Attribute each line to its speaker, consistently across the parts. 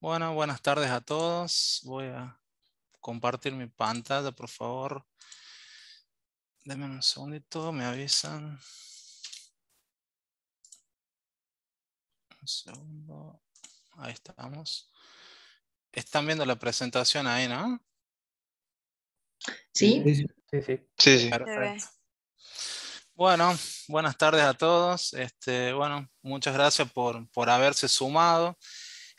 Speaker 1: Bueno, buenas tardes a
Speaker 2: todos. Voy a compartir mi pantalla, por favor. Denme un segundito, me avisan. Un segundo. Ahí estamos. Están viendo la presentación ahí, ¿no?
Speaker 1: Sí. Sí, sí. sí, sí. Perfecto.
Speaker 2: Bueno, buenas tardes a todos. Este, bueno, muchas gracias por, por haberse sumado.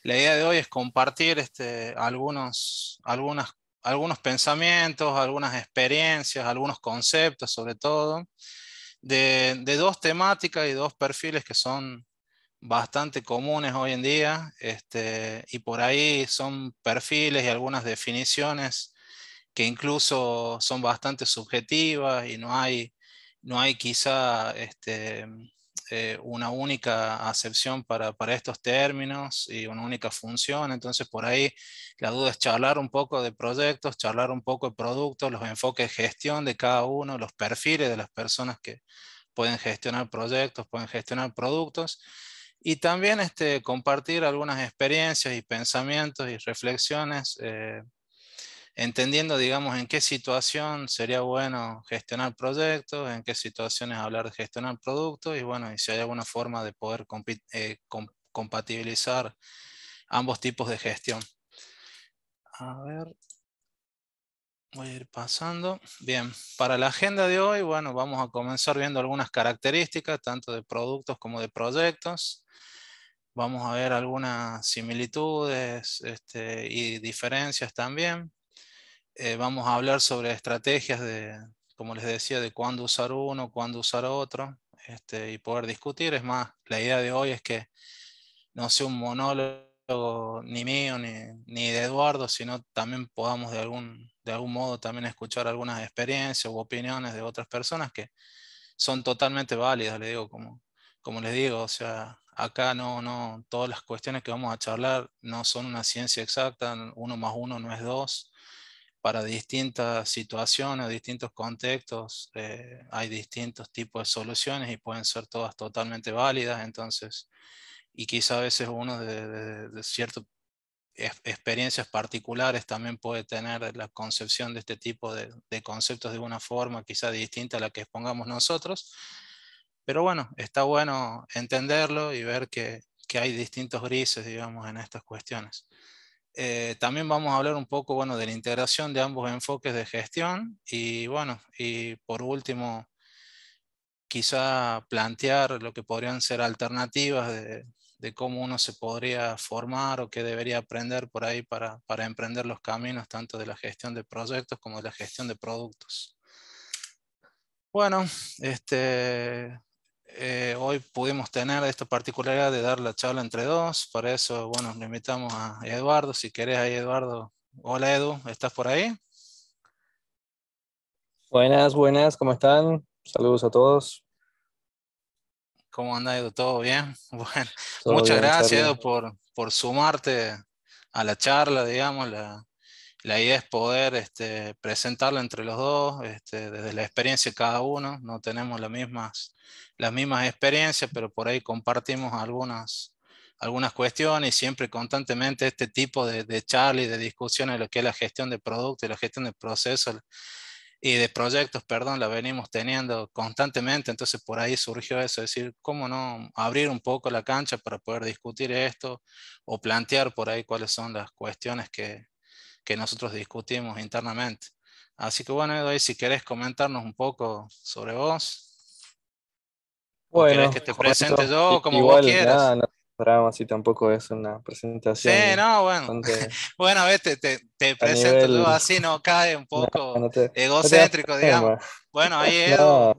Speaker 2: La idea de hoy es compartir este, algunos, algunos pensamientos, algunas experiencias, algunos conceptos sobre todo, de, de, dos temáticas y dos perfiles que son bastante comunes hoy en día, este, y por ahí son perfiles y algunas definiciones que incluso son bastante subjetivas y no hay no hay quizá este, eh, una única acepción para, estos términos y una única función. Entonces, por ahí la duda es charlar un poco de proyectos, charlar un poco de productos, los enfoques de gestión de cada uno, los perfiles de las personas que pueden gestionar proyectos, pueden gestionar productos. Y también este, compartir algunas experiencias y pensamientos y reflexiones eh, entendiendo, digamos, en qué situación sería bueno gestionar proyectos, en qué situaciones hablar de gestionar productos y bueno, y si hay alguna forma de poder eh, compatibilizar ambos tipos de gestión. A ver, voy a ir pasando. Bien, para la agenda de hoy, bueno, vamos a comenzar viendo algunas características, tanto de productos como de proyectos vamos a ver algunas similitudes este, y diferencias también. Eh, vamos a hablar sobre estrategias de, como les decía, de cuándo usar uno, cuándo usar otro, este, y poder discutir. Es más, la idea de hoy es que no sea un monólogo ni mío ni, ni de Eduardo, sino también podamos de algún, de algún modo también escuchar algunas experiencias u opiniones de otras personas que son totalmente válidas, le digo, como, como les digo, o sea, acá no, no, todas las cuestiones que vamos a charlar no son una ciencia exacta, uno más uno no es dos, para distintas situaciones, distintos contextos, eh, hay distintos tipos de soluciones y pueden ser todas totalmente válidas, entonces, y quizá a veces uno de, ciertas experiencias particulares también puede tener la concepción de este tipo de, conceptos de una forma quizá distinta a la que expongamos nosotros, pero bueno, está bueno entenderlo y ver que, que hay distintos grises, digamos, en estas cuestiones. Eh, también vamos a hablar un poco bueno, de la integración de ambos enfoques de gestión y, bueno, y por último, quizá plantear lo que podrían ser alternativas de, cómo uno se podría formar o qué debería aprender por ahí para, para, emprender los caminos tanto de la gestión de proyectos como de la gestión de productos. Bueno, este, eh, hoy pudimos tener esta particularidad de dar la charla entre dos. por eso, bueno, le invitamos a Eduardo. Si querés, ahí Eduardo. Hola Edu, ¿estás por ahí?
Speaker 3: Buenas, buenas, ¿cómo están? Saludos a todos.
Speaker 2: ¿Cómo anda Edu? ¿Todo bien? Bueno, muchas gracias Edu por, por sumarte a la charla, digamos, la, la idea es poder este, presentarla entre los dos, este, desde la experiencia de cada uno. No tenemos las mismas, las mismas experiencias, pero por ahí compartimos algunas, algunas cuestiones y siempre constantemente este tipo de, de charlas y de discusiones de lo que es la gestión de productos y la gestión de procesos y de proyectos, perdón, la venimos teniendo constantemente, entonces por ahí surgió eso, decir, cómo no abrir un poco la cancha para poder discutir esto o plantear por ahí cuáles son las cuestiones que, que nosotros discutimos internamente. Así que bueno, Edoy, si querés comentarnos un poco sobre vos. Bueno, querés que te presente yo como igual, vos quieras. Nada,
Speaker 3: no drama si tampoco es una presentación. Sí, no, bueno.
Speaker 2: bueno, a ver, te, te, presento nivel... yo así, no cae un poco egocéntrico, digamos. Bueno, ahí Edu.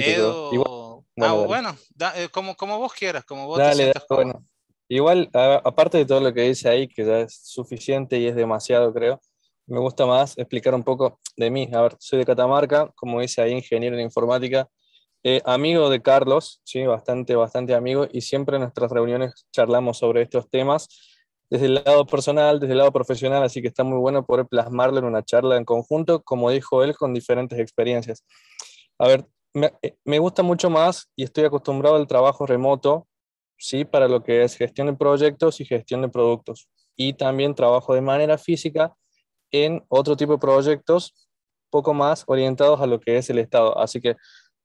Speaker 3: Edu... Igual, ah, bueno,
Speaker 2: eh, como, como vos quieras, como vos Dale, te sientas, da, como...
Speaker 3: bueno. Igual, aparte de todo lo que dice ahí, que ya es suficiente y es demasiado, creo, me gusta más explicar un poco de mí. A ver, soy de Catamarca, como dice ahí, ingeniero en informática, eh, amigo de Carlos, sí, bastante, bastante amigo, y siempre en nuestras reuniones charlamos sobre estos temas desde el lado personal, desde el lado profesional, así que está muy bueno poder plasmarlo en una charla en conjunto, como dijo él, con diferentes experiencias. A ver, me eh, gusta mucho más y estoy acostumbrado al trabajo remoto, ¿sí? para lo que es gestión de proyectos y gestión de productos. Y también trabajo de manera física en otro tipo de proyectos poco más orientados a lo que es el Estado. Así que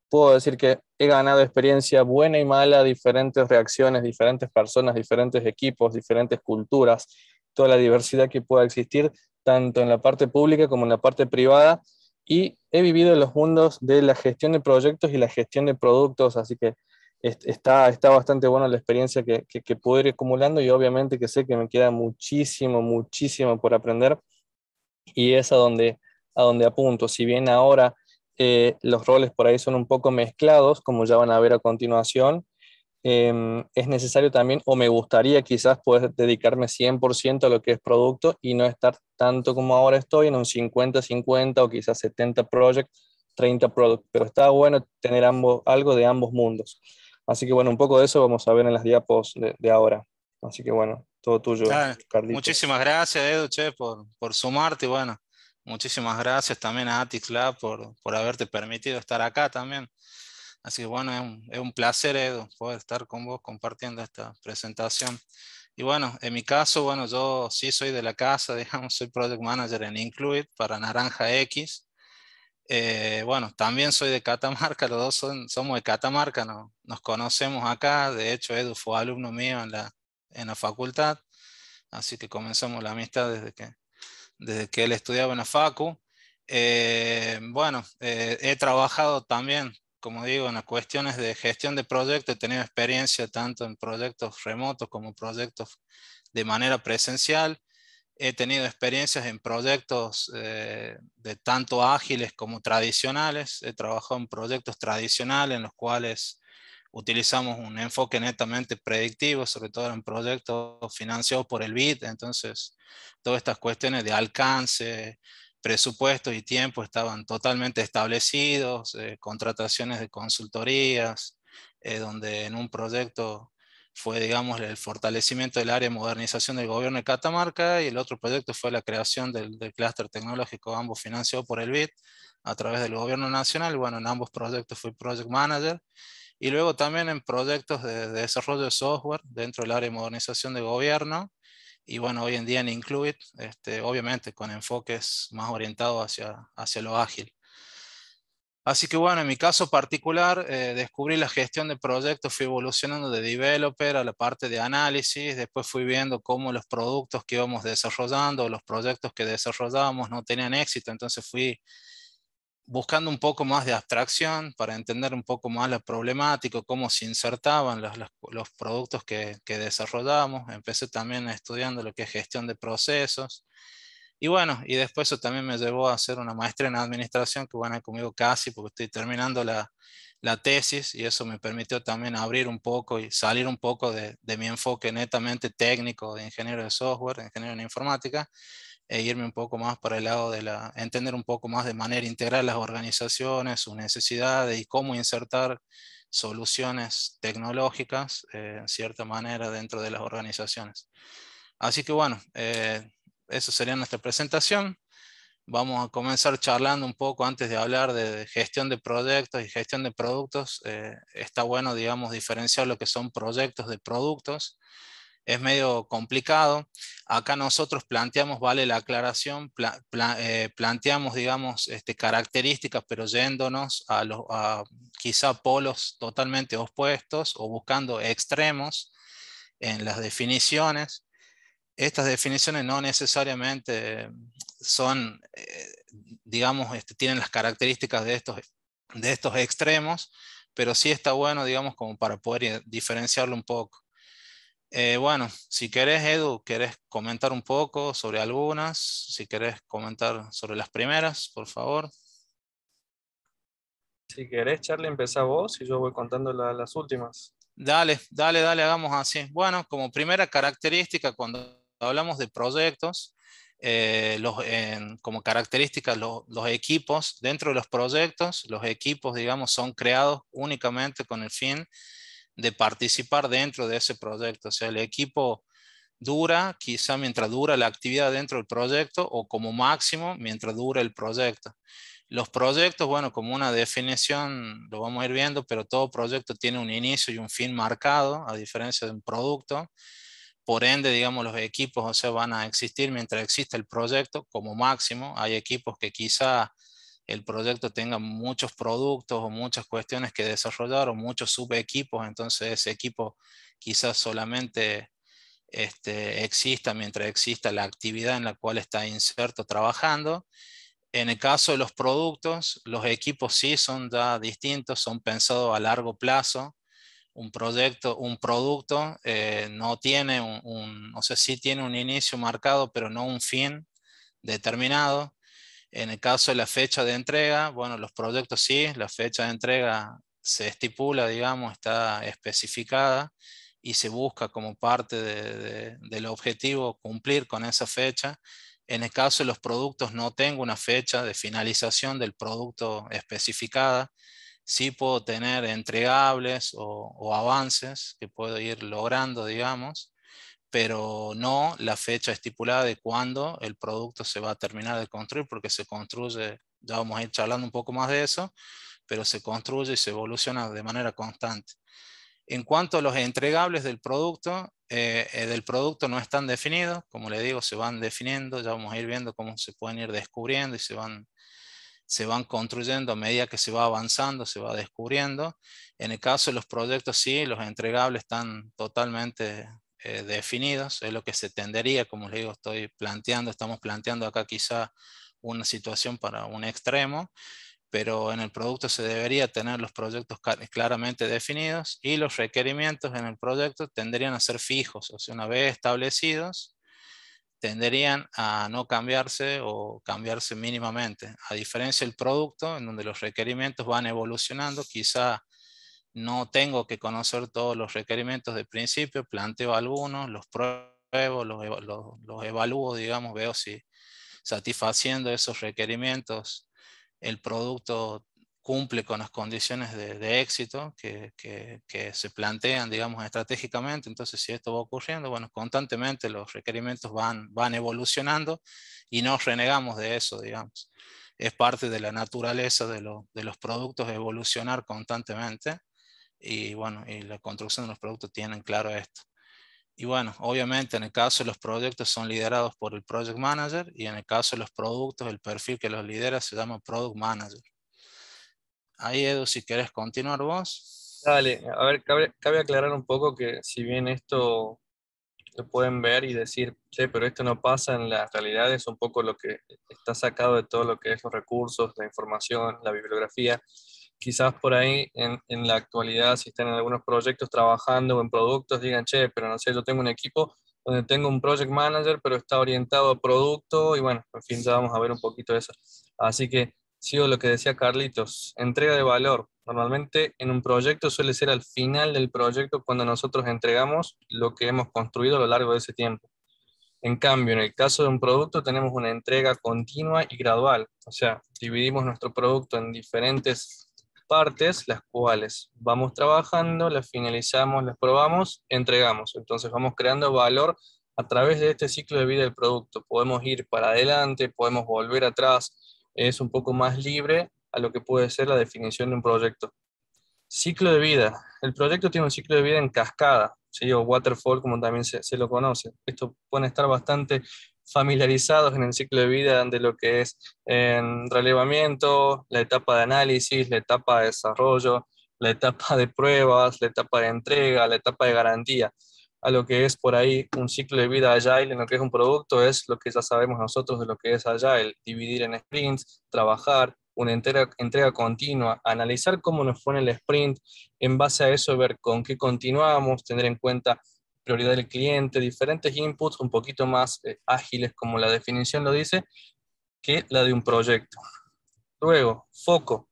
Speaker 3: puedo decir que he ganado experiencia buena y mala, diferentes reacciones, diferentes personas, diferentes equipos, diferentes culturas, toda la diversidad que pueda existir, tanto en la parte pública como en la parte privada. Y he vivido en los mundos de la gestión de proyectos y la gestión de productos, así que está, bastante buena la experiencia que, que, puedo ir acumulando y obviamente que sé que me queda muchísimo, muchísimo por aprender y es a donde, a donde apunto. Si bien ahora eh, los roles por ahí son un poco mezclados, como ya van a ver a continuación, em, es necesario también, o me gustaría quizás poder dedicarme 100% a lo que es producto y no estar tanto como ahora estoy en un 50-50 o quizás 70 project, 30 product, pero está bueno tener algo de ambos mundos. Así que bueno, un poco de eso vamos a ver en las diapos de, de ahora. Así que bueno, todo tuyo, ah, Muchísimas
Speaker 2: gracias, Edu, che, por, por sumarte. Y bueno, muchísimas gracias también a Atix Lab por, por haberte permitido estar acá también. Así que bueno, es un, es un, placer, Edu, poder estar con vos compartiendo esta presentación. Y bueno, en mi caso, bueno, yo sí soy de la casa, digamos, soy Project Manager en Include para Naranja X. Eh, bueno, también soy de Catamarca, los dos somos de Catamarca, nos conocemos acá, de hecho Edu fue alumno mío en la, en la facultad, así que comenzamos la amistad desde que, desde que él estudiaba en la facu. Eh, bueno, eh, he trabajado también, como digo, en las cuestiones de gestión de proyectos, he tenido experiencia tanto en proyectos remotos como proyectos de manera presencial he tenido experiencias en proyectos eh, de tanto ágiles como tradicionales. He trabajado en proyectos tradicionales en los cuales utilizamos un enfoque netamente predictivo, sobre todo en proyectos financiados por el BID. Entonces, todas estas cuestiones de alcance, presupuesto y tiempo estaban totalmente establecidos, eh, contrataciones de consultorías, eh, donde en un proyecto fue, digamos, el fortalecimiento del área de modernización del gobierno de Catamarca y el otro proyecto fue la creación del, del clúster tecnológico, ambos financiados por el BID a través del gobierno nacional. Bueno, en ambos proyectos fui project manager y luego también en proyectos de, desarrollo de software dentro del área de modernización de gobierno. Y bueno, hoy en día en Include, este, obviamente con enfoques más orientados hacia, hacia lo ágil. Así que bueno, en mi caso particular, eh, descubrí la gestión de proyectos, fui evolucionando de developer a la parte de análisis, después fui viendo cómo los productos que íbamos desarrollando, los proyectos que desarrollábamos no tenían éxito, entonces fui buscando un poco más de abstracción para entender un poco más la problemática, cómo se insertaban los, productos que, desarrollábamos, Empecé también estudiando lo que es gestión de procesos. Y bueno, y después eso también me llevó a hacer una maestría en administración, que bueno, conmigo casi, porque estoy terminando la, la tesis y eso me permitió también abrir un poco y salir un poco de, mi enfoque netamente técnico de ingeniero de software, ingeniero en informática, e irme un poco más para el lado de la, entender un poco más de manera integral las organizaciones, sus necesidades y cómo insertar soluciones tecnológicas eh, en cierta manera dentro de las organizaciones. Así que bueno, eh, eso sería nuestra presentación. Vamos a comenzar charlando un poco antes de hablar de gestión de proyectos y gestión de productos. Eh, está bueno, digamos, diferenciar lo que son proyectos de productos. Es medio complicado. Acá nosotros planteamos, vale la aclaración, eh, planteamos, digamos, este, características, pero yéndonos a, los a quizá polos totalmente opuestos o buscando extremos en las definiciones estas definiciones no necesariamente son, eh, digamos, este, tienen las características de estos, de estos extremos, pero sí está bueno, digamos, como para poder diferenciarlo un poco. Eh, bueno, si querés, Edu, querés comentar un poco sobre algunas, si querés comentar sobre las primeras, por favor. Si
Speaker 3: querés, Charlie, empezá vos
Speaker 2: y yo voy contando las
Speaker 3: últimas.
Speaker 2: Dale, dale, dale, hagamos así. Bueno, como primera característica, cuando hablamos de proyectos, eh, los, como características, los equipos, dentro de los proyectos, los equipos, digamos, son creados únicamente con el fin de participar dentro de ese proyecto. O sea, el equipo dura, quizá mientras dura la actividad dentro del proyecto o como máximo mientras dura el proyecto. Los proyectos, bueno, como una definición, lo vamos a ir viendo, pero todo proyecto tiene un inicio y un fin marcado, a diferencia de un producto por ende, digamos, los equipos o van a existir mientras exista el proyecto como máximo. Hay equipos que quizá el proyecto tenga muchos productos o muchas cuestiones que desarrollar o muchos subequipos, entonces ese equipo quizás solamente este, exista mientras exista la actividad en la cual está inserto trabajando. En el caso de los productos, los equipos sí son distintos, son pensados a largo plazo, un proyecto, un producto, eh, no tiene un, o sea, tiene un inicio marcado, pero no un fin determinado. En el caso de la fecha de entrega, bueno, los proyectos sí, la fecha de entrega se estipula, digamos, está especificada y se busca como parte del objetivo cumplir con esa fecha. En el caso de los productos no tengo una fecha de finalización del producto especificada, sí puedo tener entregables o, avances que puedo ir logrando, digamos, pero no la fecha estipulada de cuándo el producto se va a terminar de construir, porque se construye, ya vamos a ir charlando un poco más de eso, pero se construye y se evoluciona de manera constante. En cuanto a los entregables del producto, eh, eh, del producto no están definidos, como le digo, se van definiendo, ya vamos a ir viendo cómo se pueden ir descubriendo y se van se van construyendo a medida que se va avanzando, se va descubriendo. En el caso de los proyectos, sí, los entregables están totalmente eh, definidos, es lo que se tendería, como les digo, estoy planteando, estamos planteando acá quizá una situación para un extremo, pero en el producto se debería tener los proyectos claramente definidos y los requerimientos en el proyecto tendrían a ser fijos, o sea, una vez establecidos, tenderían a no cambiarse o cambiarse mínimamente. A diferencia del producto, en donde los requerimientos van evolucionando, quizá no tengo que conocer todos los requerimientos de principio, planteo algunos, los pruebo, los, los evalúo, digamos, veo si satisfaciendo esos requerimientos el producto cumple con las condiciones de, éxito que, se plantean, digamos, estratégicamente. Entonces, si esto va ocurriendo, bueno, constantemente los requerimientos van, van evolucionando y no renegamos de eso, digamos. Es parte de la naturaleza de, de los productos evolucionar constantemente y, bueno, y la construcción de los productos tienen claro esto. Y bueno, obviamente en el caso de los proyectos son liderados por el Project Manager y en el caso de los productos el perfil que los lidera se llama Product Manager. Ahí, Edu, si querés continuar vos.
Speaker 3: Dale, a ver, cabe, aclarar un poco que si bien esto lo pueden ver y decir, che, pero esto no pasa en la realidad, es un poco lo que está sacado de todo lo que es los recursos, la información, la bibliografía. Quizás por ahí en, en la actualidad, si están en algunos proyectos trabajando o en productos, digan, che, pero no sé, yo tengo un equipo donde tengo un project manager, pero está orientado a producto y bueno, en fin, ya vamos a ver un poquito eso. Así que Sigo lo que decía Carlitos, entrega de valor. Normalmente en un proyecto suele ser al final del proyecto cuando nosotros entregamos lo que hemos construido a lo largo de ese tiempo. En cambio, en el caso de un producto tenemos una entrega continua y gradual, o sea, dividimos nuestro producto en diferentes partes, las cuales vamos trabajando, las finalizamos, las probamos, entregamos. Entonces vamos creando valor a través de este ciclo de vida del producto. Podemos ir para adelante, podemos volver atrás, es un poco más libre a lo que puede ser la definición de un proyecto. Ciclo de vida. El proyecto tiene un ciclo de vida en cascada, o waterfall como también se, lo conoce. Esto pueden estar bastante familiarizados en el ciclo de vida de lo que es en relevamiento, la etapa de análisis, la etapa de desarrollo, la etapa de pruebas, la etapa de entrega, la etapa de garantía a lo que es por ahí un ciclo de vida agile en lo que es un producto, es lo que ya sabemos nosotros de lo que es agile, dividir en sprints, trabajar, una entrega, continua, analizar cómo nos fue el sprint, en base a eso ver con qué continuamos, tener en cuenta prioridad del cliente, diferentes inputs un poquito más eh, ágiles como la definición lo dice, que la de un proyecto. Luego, foco.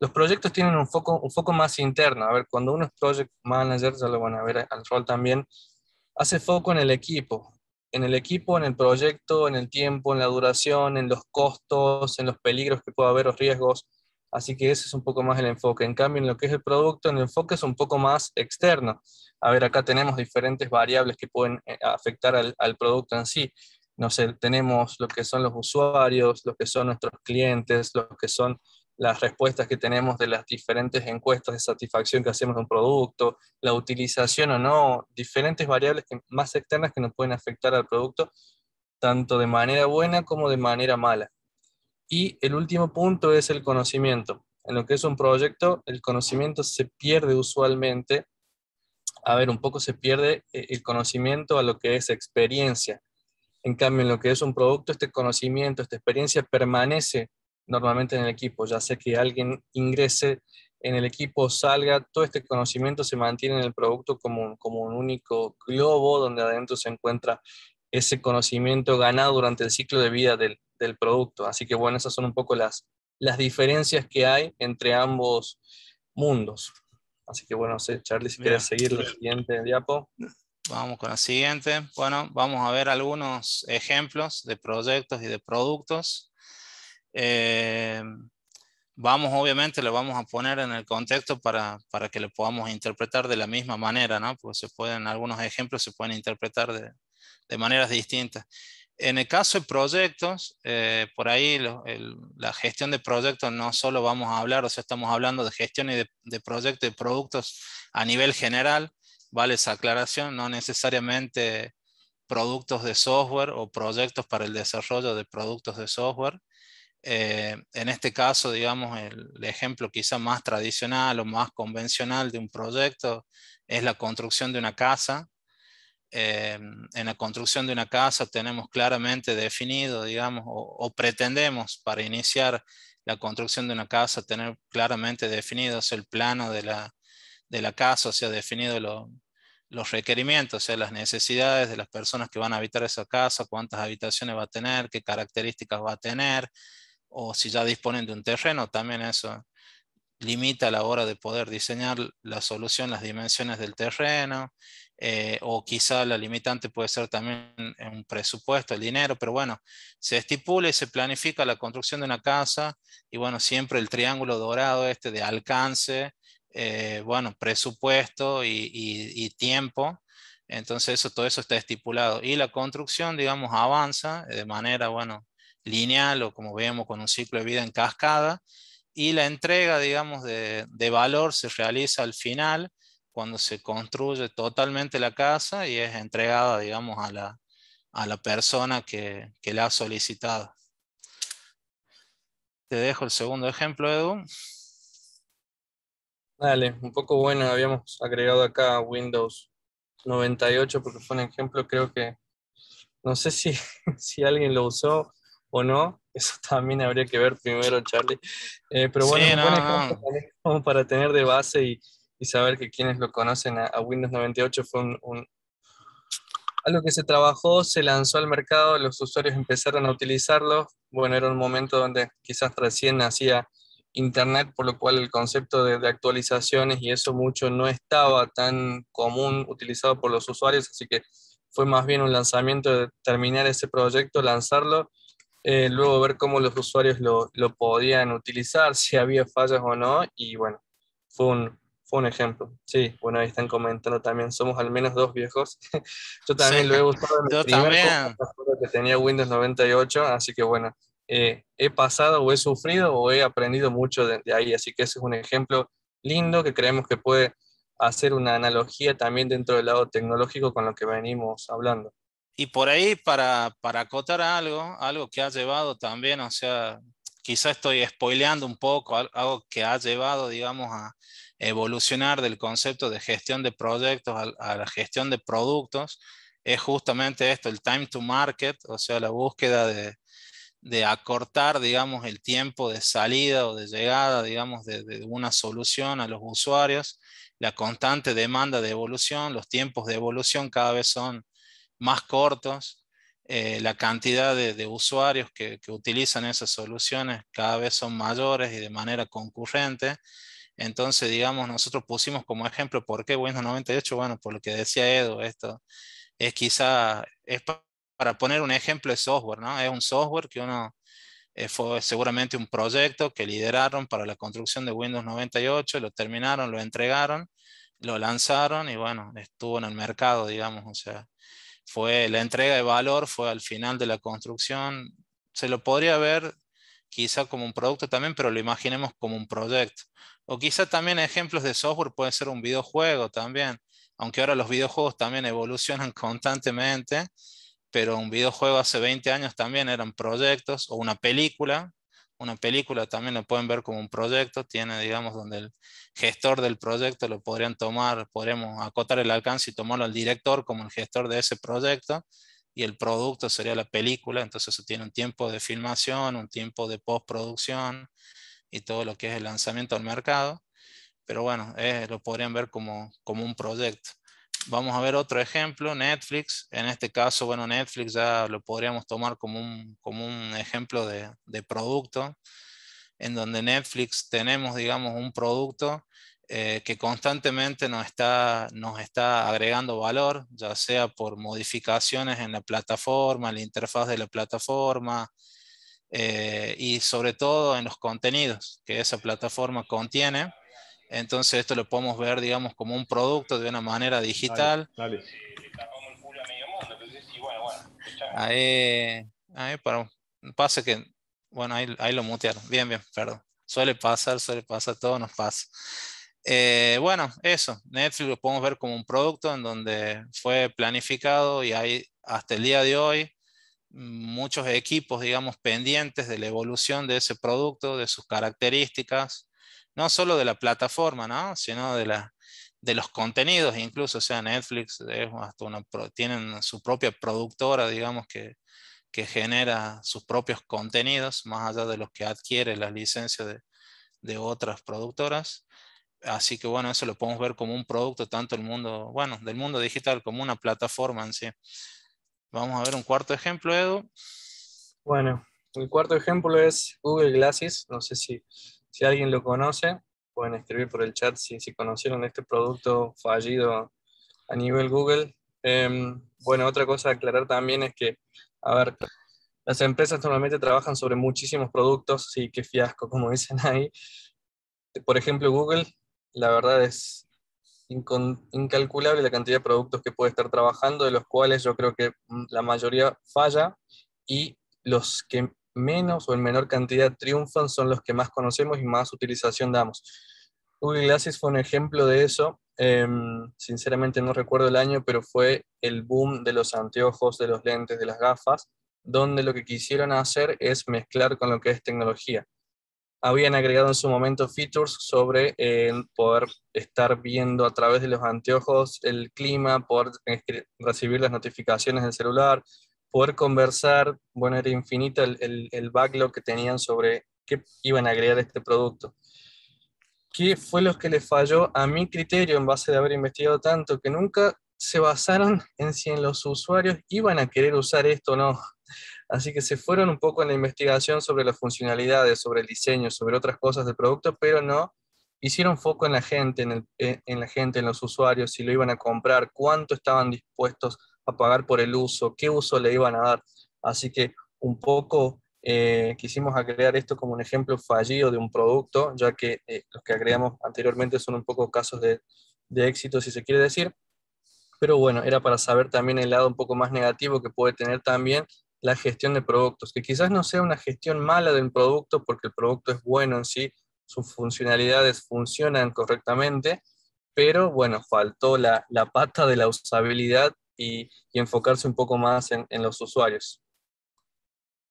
Speaker 3: Los proyectos tienen un foco, un foco más interno. A ver, cuando uno es project manager, ya lo van a ver al rol también, hace foco en el equipo, en el equipo, en el proyecto, en el tiempo, en la duración, en los costos, en los peligros que pueda haber, los riesgos. Así que ese es un poco más el enfoque. En cambio, en lo que es el producto, el enfoque es un poco más externo. A ver, acá tenemos diferentes variables que pueden eh, afectar al, al producto en sí. No sé, tenemos lo que son los usuarios, lo que son nuestros clientes, lo que son las respuestas que tenemos de las diferentes encuestas de satisfacción que hacemos de un producto, la utilización o no, diferentes variables más externas que nos pueden afectar al producto, tanto de manera buena como de manera mala. Y el último punto es el conocimiento. En lo que es un proyecto, el conocimiento se pierde usualmente. A ver, un poco se pierde eh, el conocimiento a lo que es experiencia. En cambio, en lo que es un producto, este conocimiento, esta experiencia permanece normalmente en el equipo, ya sea que alguien ingrese en el equipo, salga, todo este conocimiento se mantiene en el producto como un, como un único globo donde adentro se encuentra ese conocimiento ganado durante el ciclo de vida del, del producto. Así que bueno, esas son un poco las, las diferencias que hay entre ambos
Speaker 2: mundos. Así que bueno, no sé, Charlie, si quieres seguir la siguiente diapo. Vamos con la siguiente. Bueno, vamos a ver algunos ejemplos de proyectos y de productos eh, vamos, obviamente, le vamos a poner en el contexto para, que lo podamos interpretar de la misma manera, ¿no? Porque se pueden, algunos ejemplos se pueden interpretar de, maneras distintas. En el caso de proyectos, eh, por ahí la gestión de proyectos no solo vamos a hablar, o sea, estamos hablando de gestión de, de proyectos y productos a nivel general, vale esa aclaración, no necesariamente productos de software o proyectos para el desarrollo de productos de software, eh, en este caso, digamos, el, ejemplo quizá más tradicional o más convencional de un proyecto es la construcción de una casa. Eh, en la construcción de una casa tenemos claramente definido, digamos, o, pretendemos para iniciar la construcción de una casa tener claramente definido el plano de la, casa, o sea, definido los requerimientos, o sea, las necesidades de las personas que van a habitar esa casa, cuántas habitaciones va a tener, qué características va a tener, o si ya disponen de un terreno, también eso limita a la hora de poder diseñar la solución, las dimensiones del terreno, eh, o quizá la limitante puede ser también un presupuesto, el dinero, pero bueno, se estipula y se planifica la construcción de una casa, y bueno, siempre el triángulo dorado este de alcance, eh, bueno, presupuesto y, y tiempo, entonces eso, todo eso está estipulado, y la construcción, digamos, avanza de manera, bueno, lineal o como vemos con un ciclo de vida en cascada, y la entrega, digamos, de, valor se realiza al final, cuando se construye totalmente la casa y es entregada, digamos, a la, a la persona que, que la ha solicitado. Te dejo el segundo ejemplo, Edu. Dale, un poco bueno, habíamos agregado
Speaker 3: acá Windows 98 porque fue un ejemplo, creo que, no sé si, si alguien lo usó, o no, eso también habría que ver primero, Charlie. Eh, pero bueno, para tener de base y, y, saber que quienes lo conocen a, Windows 98 fue un, algo que se trabajó, se lanzó al mercado, los usuarios empezaron a utilizarlo. Bueno, era un momento donde quizás recién nacía Internet, por lo cual el concepto de, de actualizaciones y eso mucho no estaba tan común utilizado por los usuarios, así que fue más bien un lanzamiento de terminar ese proyecto, lanzarlo eh, luego ver cómo los usuarios lo, podían utilizar, si había fallas o no, y bueno, fue un, fue un ejemplo. Sí, bueno, ahí están comentando también, somos al menos dos viejos. Yo también lo he usado en yo el primer que tenía Windows 98, así que bueno, eh, he pasado o he sufrido o he aprendido mucho de ahí, así que ese es un ejemplo lindo que creemos que puede hacer una analogía también dentro del lado tecnológico
Speaker 2: con lo que venimos hablando. Y por ahí, para, acotar algo, algo que ha llevado también, o sea, quizá estoy spoileando un poco, algo que ha llevado, digamos, a evolucionar del concepto de gestión de proyectos a, a la gestión de productos, es justamente esto, el time to market, o sea, la búsqueda de, acortar, digamos, el tiempo de salida o de llegada, digamos, de, de, una solución a los usuarios, la constante demanda de evolución, los tiempos de evolución cada vez son más cortos, eh, la cantidad de, usuarios que, utilizan esas soluciones cada vez son mayores y de manera concurrente. Entonces, digamos, nosotros pusimos como ejemplo por qué Windows 98, bueno, por lo que decía Edo, esto es quizá, es para poner un ejemplo de software, ¿no? Es un software que uno, eh, fue seguramente un proyecto que lideraron para la construcción de Windows 98, lo terminaron, lo entregaron, lo lanzaron y bueno, estuvo en el mercado, digamos, o sea, fue la entrega de valor fue al final de la construcción. Se lo podría ver quizá como un producto también, pero lo imaginemos como un proyecto. O quizá también ejemplos de software puede ser un videojuego también, aunque ahora los videojuegos también evolucionan constantemente, pero un videojuego hace 20 años también eran proyectos o una película una película también lo pueden ver como un proyecto, tiene, digamos, donde el gestor del proyecto lo podrían tomar, podemos acotar el alcance y tomarlo al director como el gestor de ese proyecto, y el producto sería la película, entonces eso tiene un tiempo de filmación, un tiempo de postproducción y todo lo que es el lanzamiento al mercado, pero bueno, eh, lo podrían ver como, como un proyecto. Vamos a ver otro ejemplo, Netflix. En este caso, bueno, Netflix ya lo podríamos tomar como un, ejemplo de, producto, en donde Netflix tenemos, digamos, un producto eh, que constantemente nos está, agregando valor, ya sea por modificaciones en la plataforma, la interfaz de la plataforma, eh, y sobre todo en los contenidos que esa plataforma contiene. Entonces esto lo podemos ver, digamos, como un producto de una manera digital. Dale, Ahí, ahí para, pasa que, bueno, ahí, ahí, lo mutearon. Bien, bien, perdón. Suele pasar, suele pasar, todo nos pasa. Eh, bueno, eso, Netflix lo podemos ver como un producto en donde fue planificado y hay hasta el día de hoy muchos equipos, digamos, pendientes de la evolución de ese producto, de sus características, no solo de la plataforma, sino de, la, de los contenidos, incluso, o sea, Netflix tienen su propia productora, digamos, que, que genera sus propios contenidos, más allá de los que adquiere la licencia de, otras productoras. Así que bueno, eso lo podemos ver como un producto tanto el mundo, bueno, del mundo digital como una plataforma en sí. Vamos a ver un cuarto ejemplo, Edu. Bueno, el cuarto ejemplo es Google Glasses. No sé si si alguien lo conoce, pueden
Speaker 3: escribir por el chat si, conocieron este producto fallido a nivel Google. Em, bueno, otra cosa a aclarar también es que, a ver, las empresas normalmente trabajan sobre muchísimos productos, sí, qué fiasco, como dicen ahí. Por ejemplo, Google, la verdad es incalculable la cantidad de productos que puede estar trabajando, de los cuales yo creo que mm, la mayoría falla y los que menos o en menor cantidad triunfan son los que más conocemos y más utilización damos. Google Glasses fue un ejemplo de eso. Em, sinceramente no recuerdo el año, pero fue el boom de los anteojos, de los lentes, de las gafas, donde lo que quisieron hacer es mezclar con lo que es tecnología. Habían agregado en su momento features sobre el eh, poder estar viendo a través de los anteojos el clima, poder recibir las notificaciones del celular, poder conversar, bueno, era infinito el, el, backlog que tenían sobre qué iban a agregar este producto. ¿Qué fue lo que les falló a mi criterio en base de haber investigado tanto? Que nunca se basaron en si en los usuarios iban a querer usar esto o no. Así que se fueron un poco en la investigación sobre las funcionalidades, sobre el diseño, sobre otras cosas del producto, pero no hicieron foco en la gente, en, el, en la gente, en los usuarios, si lo iban a comprar, cuánto estaban dispuestos a pagar por el uso, qué uso le iban a dar. Así que un poco eh, quisimos agregar esto como un ejemplo fallido de un producto, ya que eh, los que agregamos anteriormente son un poco casos de, de éxito, si se quiere decir. Pero bueno, era para saber también el lado un poco más negativo que puede tener también la gestión de productos, que quizás no sea una gestión mala de un producto porque el producto es bueno en sí, sus funcionalidades funcionan correctamente, pero bueno, faltó la, la pata de la usabilidad
Speaker 2: y, enfocarse un poco más en, los usuarios.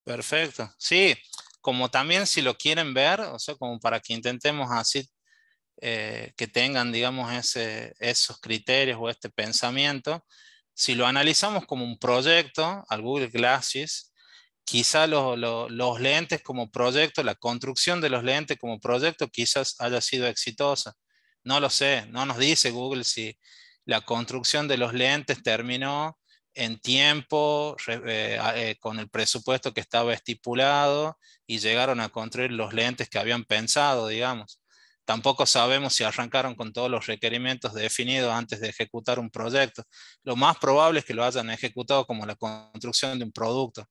Speaker 2: Perfecto. Sí, como también si lo quieren ver, o sea, como para que intentemos así eh, que tengan, digamos, ese, esos criterios o este pensamiento, si lo analizamos como un proyecto al Google Glasses, quizá los lentes como proyecto, la construcción de los lentes como proyecto quizás haya sido exitosa. No lo sé, no nos dice Google si, la construcción de los lentes terminó en tiempo, eh, eh, con el presupuesto que estaba estipulado y llegaron a construir los lentes que habían pensado, digamos. Tampoco sabemos si arrancaron con todos los requerimientos definidos antes de ejecutar un proyecto. Lo más probable es que lo hayan ejecutado como la construcción de un producto.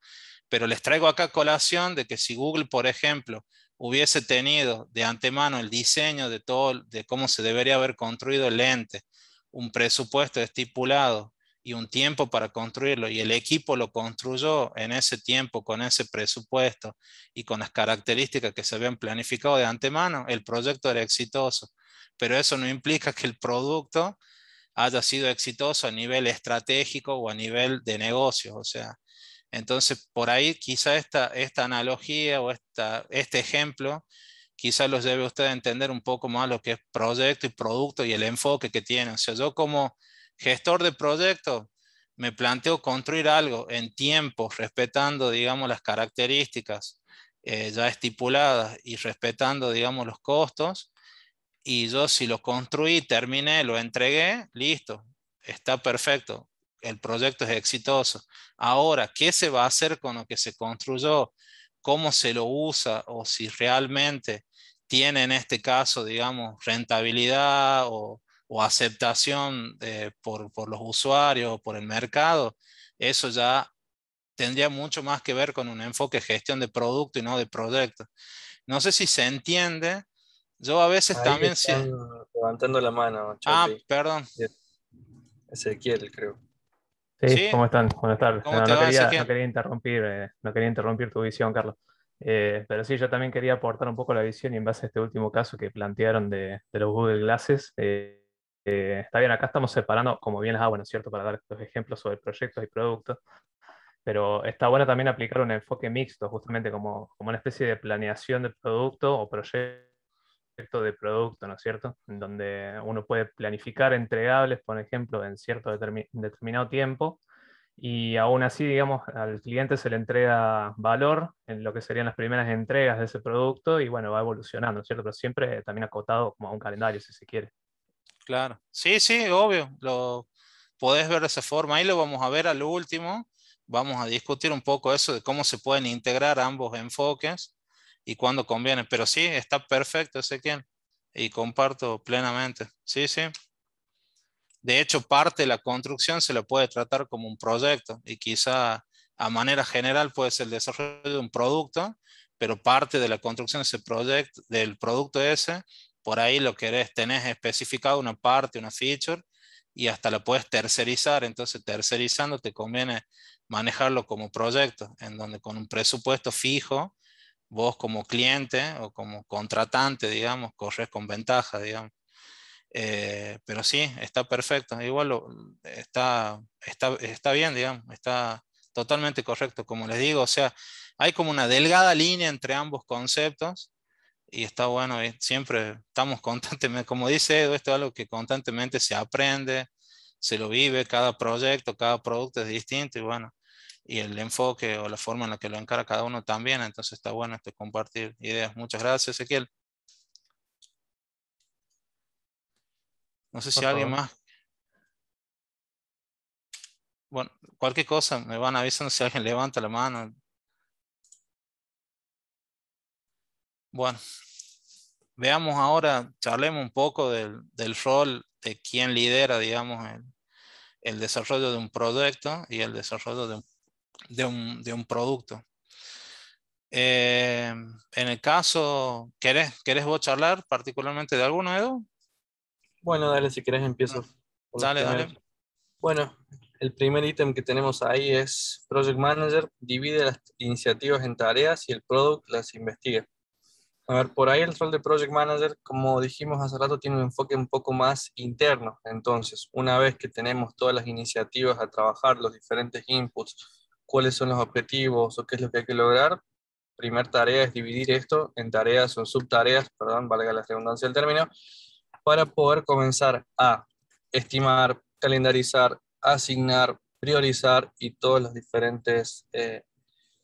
Speaker 2: Pero les traigo acá colación de que si Google, por ejemplo, hubiese tenido de antemano el diseño de todo, de cómo se debería haber construido el lente, un presupuesto estipulado y un tiempo para construirlo y el equipo lo construyó en ese tiempo con ese presupuesto y con las características que se habían planificado de antemano, el proyecto era exitoso. Pero eso no implica que el producto haya sido exitoso a nivel estratégico o a nivel de negocio. O sea, entonces por ahí quizá esta, esta analogía o esta, este ejemplo quizás los debe usted entender un poco más lo que es proyecto y producto y el enfoque que tiene. O sea, yo como gestor de proyecto me planteo construir algo en tiempo, respetando, digamos, las características eh, ya estipuladas y respetando, digamos, los costos. Y yo si lo construí, terminé, lo entregué, listo, está perfecto, el proyecto es exitoso. Ahora, ¿qué se va a hacer con lo que se construyó? ¿Cómo se lo usa? O si realmente tiene en este caso, digamos, rentabilidad o, aceptación eh, por, los usuarios o por el mercado, eso ya tendría mucho más que ver con un enfoque de gestión de producto y no de proyecto. No sé si se entiende. Yo a veces también... Levantando la mano. Ah, perdón. Ezequiel, creo.
Speaker 1: Sí, ¿cómo
Speaker 3: están? Buenas tardes. no, quería, interrumpir, eh, no quería interrumpir tu visión, Carlos. Eh, pero sí, yo también quería aportar un poco la visión y en base a este último caso que plantearon de, los Google Glasses, eh, eh, está bien, acá estamos separando, como bien las hago, es ¿cierto? Para dar estos ejemplos sobre proyectos y productos, pero está bueno también aplicar un enfoque mixto, justamente como, como una especie de planeación de producto o proyecto de producto, ¿no es cierto? En donde uno puede planificar entregables, por ejemplo, en cierto determinado tiempo, y aún así, digamos, al cliente se le entrega valor en lo que serían las primeras entregas de ese producto y bueno, va evolucionando, ¿cierto? Pero siempre también acotado como a un
Speaker 2: calendario, si se quiere. Claro, sí, sí, obvio, lo podés ver de esa forma, ahí lo vamos a ver al último, vamos a discutir un poco eso de cómo se pueden integrar ambos enfoques y cuándo conviene, pero sí, está perfecto ese quien y comparto plenamente, sí, sí. De hecho, parte de la construcción se la puede tratar como un proyecto y quizá a manera general puede ser el desarrollo de un producto, pero parte de la construcción de ese proyecto, del producto ese, por ahí lo querés, tenés especificado una parte, una feature, y hasta la puedes tercerizar. Entonces, tercerizando te conviene manejarlo como proyecto, en donde con un presupuesto fijo, vos como cliente o como contratante, digamos, corres con ventaja, digamos. Eh, pero sí, está perfecto. Igual mm, está, está, está bien, digamos, está totalmente correcto. Como les digo, o sea, hay como una delgada línea entre ambos conceptos y está bueno, y eh, siempre estamos constantemente, como dice esto es algo que constantemente se aprende, se lo vive, cada proyecto, cada producto es distinto y bueno, y el enfoque o la forma en la que lo encara cada uno también, entonces está bueno este compartir ideas. Muchas gracias, Ezequiel. No sé si alguien más. Bueno, cualquier cosa, me van avisando si alguien levanta la mano. Bueno, veamos ahora, charlemos un poco del, rol de quien lidera, digamos, el, desarrollo de un producto y el desarrollo de un, de un, producto. Eh, en el caso, ¿querés, ¿querés vos charlar particularmente de alguno, Edu?
Speaker 3: Bueno, dale, si quieres empiezo.
Speaker 2: Mm. Dale, dale.
Speaker 3: Bueno, el primer ítem que tenemos ahí es Project Manager divide las iniciativas en tareas y el product las investiga. A ver, por ahí el rol de Project Manager, como dijimos hace rato, tiene un enfoque un poco más interno. Entonces, una vez que tenemos todas las iniciativas a trabajar, los diferentes inputs, cuáles son los objetivos o qué es lo que hay que lograr, primer tarea es dividir esto en tareas o subtareas, perdón, valga la redundancia del término, para poder comenzar a estimar, calendarizar, asignar, priorizar y todos los diferentes eh,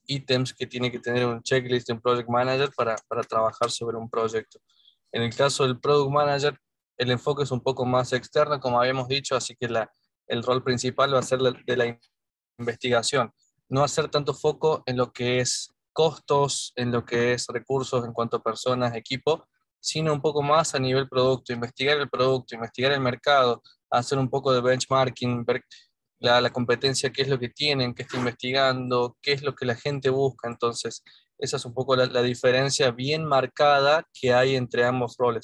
Speaker 3: ítems que tiene que tener un checklist de un project manager para, trabajar sobre un proyecto. En el caso del product manager, el enfoque es un poco más externo, como habíamos dicho, así que el rol principal va a ser de la investigación. No hacer tanto foco en lo que es costos, en lo que es recursos en cuanto a personas, equipo, sino un poco más a nivel producto, investigar el producto, investigar el mercado, hacer un poco de benchmarking, ver la, competencia, qué es lo que tienen, qué está investigando, qué es lo que la gente busca. Entonces, esa es un poco la, diferencia bien marcada que hay entre ambos roles.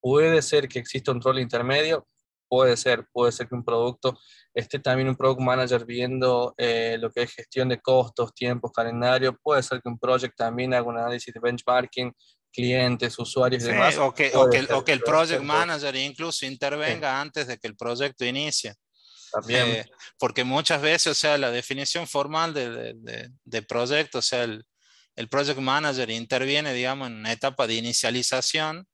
Speaker 3: Puede ser que exista un rol intermedio, puede ser, puede ser que un producto esté también un product manager viendo eh, lo que es gestión de costos, tiempos, calendario, puede ser que un project también haga un análisis de benchmarking, clientes, usuarios y demás. O que, el, project manager
Speaker 2: incluso intervenga antes de que el proyecto inicie. También. Eh, porque muchas veces, o sea, la definición formal de, de, de, proyecto, o sea, el, el, project manager interviene, digamos, en una etapa de inicialización,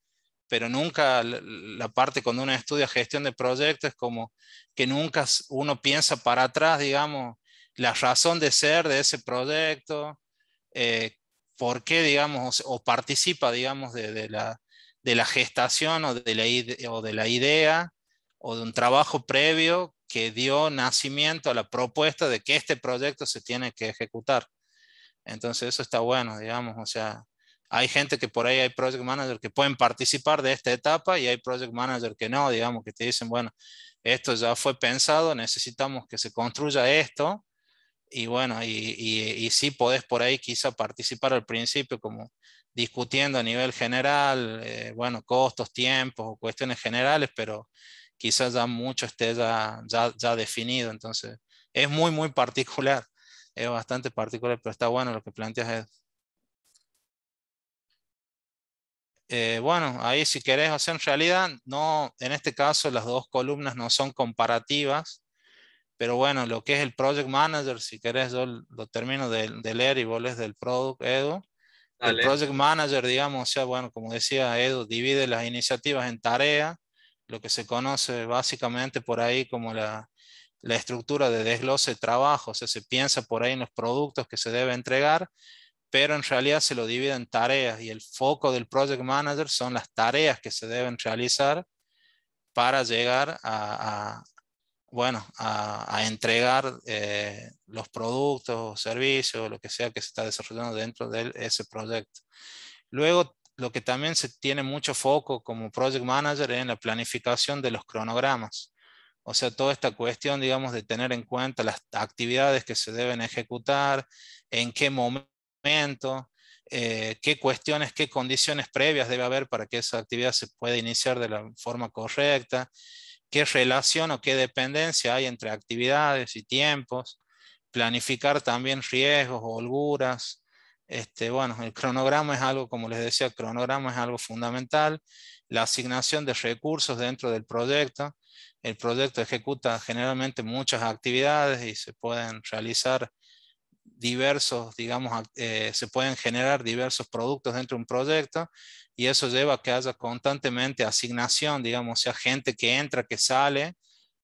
Speaker 2: pero nunca la, parte cuando uno estudia gestión de proyectos es como que nunca uno piensa para atrás, digamos, la razón de ser de ese proyecto, eh, por qué, digamos, o, participa, digamos, de, la, gestación o de o de la idea o de un trabajo previo que dio nacimiento a la propuesta de que este proyecto se tiene que ejecutar. Entonces eso está bueno, digamos, o sea, hay gente que por ahí hay project manager que pueden participar de esta etapa y hay project manager que no, digamos, que te dicen, bueno, esto ya fue pensado, necesitamos que se construya esto y bueno, y, y, podés por ahí quizá participar al principio como discutiendo a nivel general, eh, bueno, costos, tiempos o cuestiones generales, pero quizás ya mucho esté ya, ya, definido, entonces es muy, muy particular, es bastante particular, pero está bueno lo que planteas. Eh, bueno, ahí si querés, hacer en realidad no, en este caso las dos columnas no son comparativas, pero bueno, lo que es el Project Manager, si querés, yo lo termino de, leer y vos del Product Edu. El Project Manager, digamos, o sea, bueno, como decía Edu, divide las iniciativas en tareas, lo que se conoce básicamente por ahí como la, la estructura de desglose de trabajo, o sea, se piensa por ahí en los productos que se debe entregar, pero en realidad se lo divide en tareas y el foco del Project Manager son las tareas que se deben realizar para llegar a, bueno, a, entregar eh, los productos servicios, lo que sea que se está desarrollando dentro de ese proyecto. Luego, lo que también se tiene mucho foco como project manager es en la planificación de los cronogramas. O sea, toda esta cuestión, digamos, de tener en cuenta las actividades que se deben ejecutar, en qué momento, eh, qué cuestiones, qué condiciones previas debe haber para que esa actividad se pueda iniciar de la forma correcta qué relación o qué dependencia hay entre actividades y tiempos, planificar también riesgos o holguras. Este, bueno, el cronograma es algo, como les decía, el cronograma es algo fundamental. La asignación de recursos dentro del proyecto. El proyecto ejecuta generalmente muchas actividades y se pueden realizar diversos, digamos, eh, se pueden generar diversos productos dentro de un proyecto y eso lleva a que haya constantemente asignación, digamos, sea, gente que entra, que sale,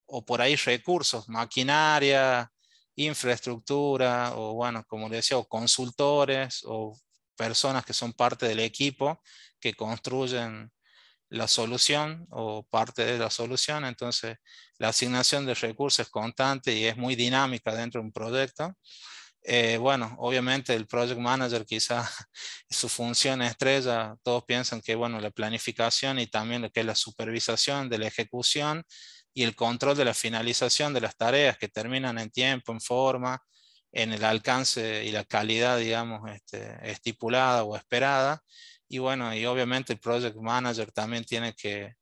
Speaker 2: o por ahí recursos, maquinaria, infraestructura, o bueno, como le decía, consultores, o personas que son parte del equipo que construyen la solución o parte de la solución. Entonces, la asignación de recursos es constante y es muy dinámica dentro de un proyecto. Eh, bueno, obviamente el project manager quizá su función estrella, todos piensan que bueno, la planificación y también lo que es la supervisación de la ejecución y el control de la finalización de las tareas que terminan en tiempo, en forma, en el alcance y la calidad, digamos, este, estipulada o esperada. Y bueno, y obviamente el project manager también tiene que,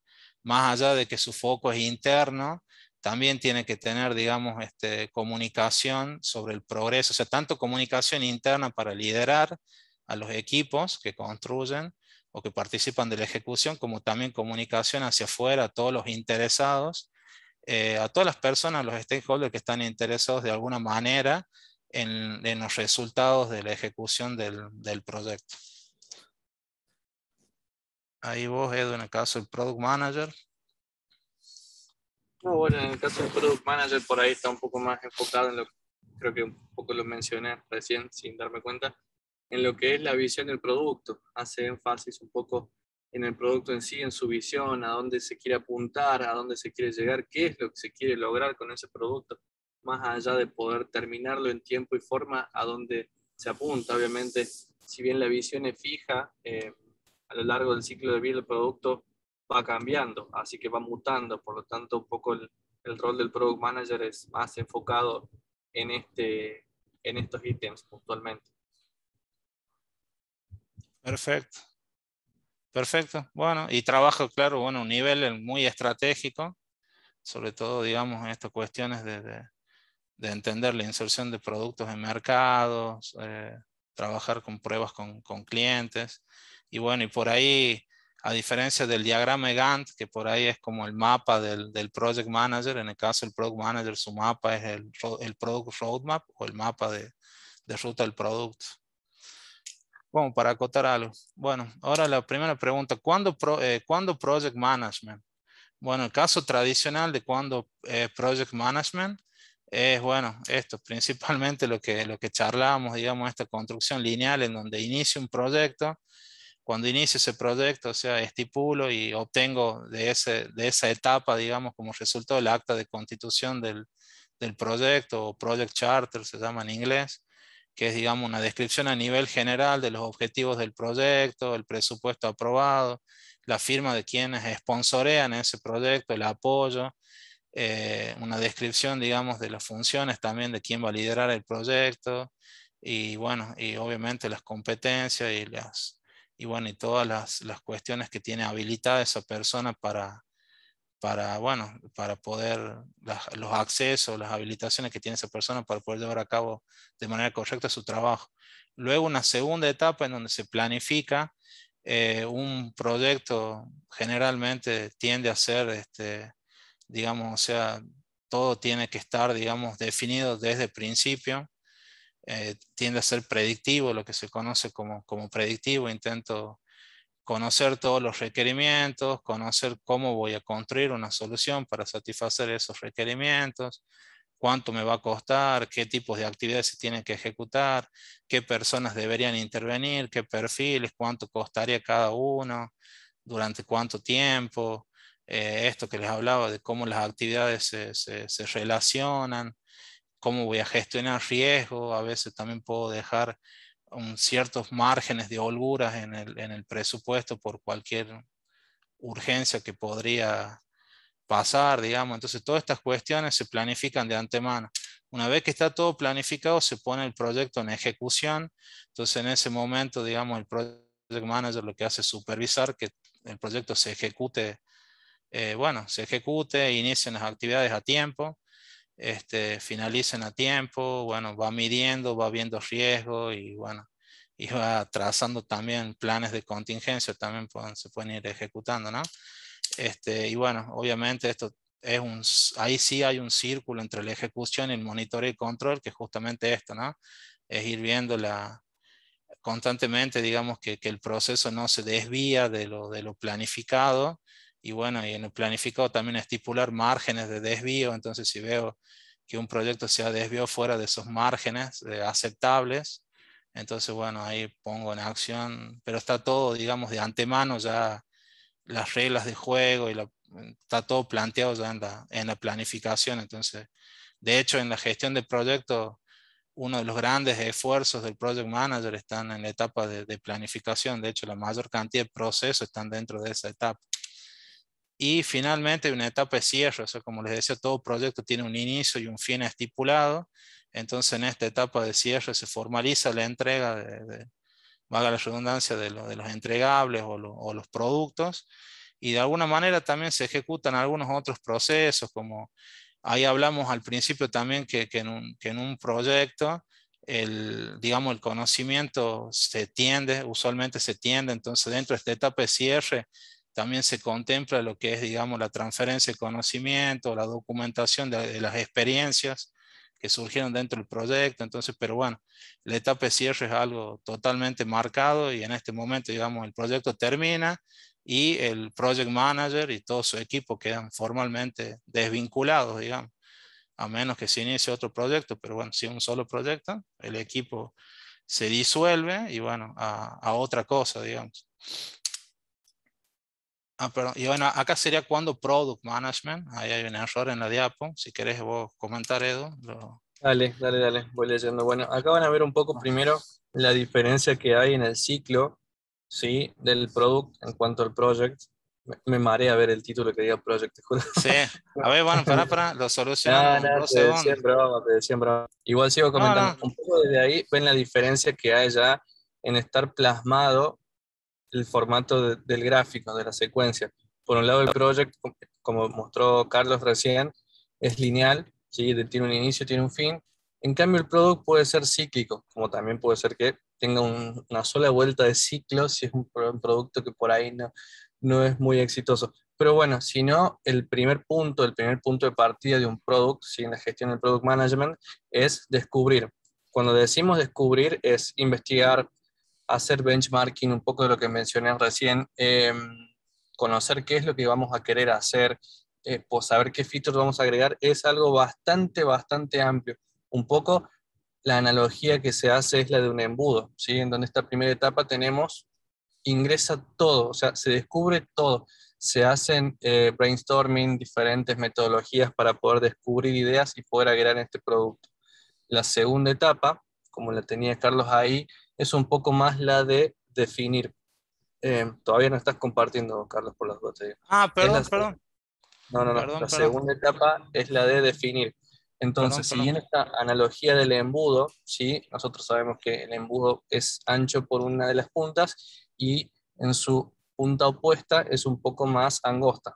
Speaker 2: más allá de que su foco es interno, también tiene que tener, digamos, este, comunicación sobre el progreso, o sea, tanto comunicación interna para liderar a los equipos que construyen o que participan de la ejecución, como también comunicación hacia afuera a todos los interesados, eh, a todas las personas, los stakeholders que están interesados de alguna manera en, los resultados de la ejecución del, del proyecto. Ahí vos, Edu, en el caso del Product Manager,
Speaker 3: no, bueno, en el caso del Product Manager por ahí está un poco más enfocado en lo creo que un poco lo mencioné recién sin darme cuenta, en lo que es la visión del producto. Hace énfasis un poco en el producto en sí, en su visión, a dónde se quiere apuntar, a dónde se quiere llegar, qué es lo que se quiere lograr con ese producto, más allá de poder terminarlo en tiempo y forma a dónde se apunta. Obviamente, si bien la visión es fija, eh, a lo largo del ciclo de vida del producto va cambiando, así que va mutando, por lo tanto un poco el, rol del product manager es más enfocado en, este, en estos ítems puntualmente.
Speaker 2: Perfecto. Perfecto. Bueno, y trabajo, claro, bueno, un nivel eh, muy estratégico, sobre todo, digamos, en estas cuestiones de, entender la inserción de productos en mercados, eh, trabajar con pruebas con, con, clientes. Y bueno, y por ahí a diferencia del diagrama Gantt, que por ahí es como el mapa del, del Project Manager, en el caso del Product Manager, su mapa es el, el Product Roadmap o el mapa de, de ruta del producto. Bueno, para acotar algo. Bueno, ahora la primera pregunta, eh, ¿cuándo, Project Management? Bueno, el caso tradicional de cuándo eh, Project Management es, bueno, esto, principalmente lo que, lo que charlábamos, digamos, esta construcción lineal en donde inicia un proyecto, cuando inicio ese proyecto, o sea, estipulo y obtengo de, ese, de esa etapa, digamos, como resultado el acta de constitución del, del proyecto, o Project Charter se llama en inglés, que es, digamos, una descripción a nivel general de los objetivos del proyecto, el presupuesto aprobado, la firma de quienes sponsorean ese proyecto, el apoyo, eh, una descripción, digamos, de las funciones también de quién va a liderar el proyecto, y bueno, y obviamente las competencias y las y bueno, todas las, cuestiones que tiene habilitada esa persona para, para, bueno, para poder, los accesos, las habilitaciones que tiene esa persona para poder llevar a cabo de manera correcta su trabajo. Luego una segunda etapa en donde se planifica eh, un proyecto, generalmente tiende a ser, este, digamos, o sea, todo tiene que estar, digamos, definido desde el principio. Eh, tiende a ser predictivo, lo que se conoce como, predictivo. Intento conocer todos los requerimientos, conocer cómo voy a construir una solución para satisfacer esos requerimientos, cuánto me va a costar, qué tipos de actividades se tienen que ejecutar, qué personas deberían intervenir, qué perfiles, cuánto costaría cada uno, durante cuánto tiempo, eh, esto que les hablaba de cómo las actividades se relacionan, cómo voy a gestionar riesgo, a veces también puedo dejar ciertos márgenes de holguras en el, presupuesto por cualquier urgencia que podría pasar, digamos. Entonces, todas estas cuestiones se planifican de antemano. Una vez que está todo planificado, se pone el proyecto en ejecución. Entonces, en ese momento, digamos, el project manager lo que hace es supervisar que el proyecto se ejecute, eh, bueno, se ejecute, inicien las actividades a tiempo. Este, finalicen a tiempo, bueno, va midiendo, va viendo riesgo y bueno, y va trazando también planes de contingencia, también se pueden ir ejecutando, ¿no? Este, y bueno, obviamente esto es un, ahí sí hay un círculo entre la ejecución y el monitoreo y control, que es justamente esto, ¿no? Es ir viendo constantemente, digamos, que, que el proceso no se desvía de lo, de lo planificado y bueno, y en el planificado también estipular márgenes de desvío, entonces si veo que un proyecto se ha desviado fuera de esos márgenes eh, aceptables, entonces bueno, ahí pongo en acción, pero está todo, digamos, de antemano ya las reglas de juego y está todo planteado ya en la, en la planificación, entonces de hecho en la gestión de proyectos uno de los grandes esfuerzos del Project Manager están en la etapa de, planificación. De hecho, la mayor cantidad de procesos están dentro de esa etapa. Y finalmente una etapa de cierre, o sea, como les decía, todo proyecto tiene un inicio y un fin estipulado, entonces en esta etapa de cierre se formaliza la entrega, de, valga la redundancia, de, los entregables o, los productos, y de alguna manera también se ejecutan algunos otros procesos, como ahí hablamos al principio también que, que, en, un, un proyecto el, digamos, el conocimiento se tiende, usualmente se tiende, entonces dentro de esta etapa de cierre también se contempla lo que es, digamos, la transferencia de conocimiento, la documentación de, las experiencias que surgieron dentro del proyecto. Entonces, pero bueno, la etapa de cierre es algo totalmente marcado y en este momento, digamos, el proyecto termina y el project manager y todo su equipo quedan formalmente desvinculados, digamos, a menos que se inicie otro proyecto, pero bueno, si un solo proyecto, el equipo se disuelve y bueno, a, a otra cosa, digamos. Ah, perdón. Y bueno, acá sería cuando Product Management. Ahí hay un error en la diapo. Si querés vos comentar, Edu. Dale, dale, dale. Voy leyendo. Bueno, acá van a ver un poco ah. primero
Speaker 3: la diferencia que hay en el ciclo ¿sí? del Product en cuanto al Project. Me, mareé a ver el título que diga Project, Sí. A ver, bueno, para para Lo solucionamos. No, no, te siempre te Igual sigo comentando. Un poco desde ahí ven la diferencia que hay ya en estar plasmado el formato del gráfico, de la secuencia. Por un lado, el proyecto como mostró Carlos recién, es lineal, ¿sí? tiene un inicio, tiene un fin. En cambio, el producto puede ser cíclico, como también puede ser que tenga una sola vuelta de ciclo si es un, producto que por ahí no, no es muy exitoso. Pero bueno, si no, el primer punto, el primer punto de partida de un producto sin la gestión del product management, es descubrir. Cuando decimos descubrir, es investigar, hacer benchmarking, un poco de lo que mencioné recién, em, conocer qué es lo que vamos a querer hacer, eh, pues saber qué features vamos a agregar, es algo bastante, bastante amplio. Un poco la analogía que se hace es la de un embudo, ¿sí? En donde esta primera etapa tenemos, ingresa todo, o sea, se descubre todo. Se hacen eh, brainstorming, diferentes metodologías para poder descubrir ideas y poder agregar este producto. La segunda etapa, como la tenía Carlos ahí, es un poco más la de definir. Em, todavía no estás compartiendo, Carlos, por las botellas. ¿eh?
Speaker 2: Ah, perdón, perdón.
Speaker 3: No, no, no. la segunda etapa es la de definir. Entonces, siguiendo esta analogía del embudo, ¿sí? nosotros sabemos que el embudo es ancho por una de las puntas y en su punta opuesta es un poco más angosta.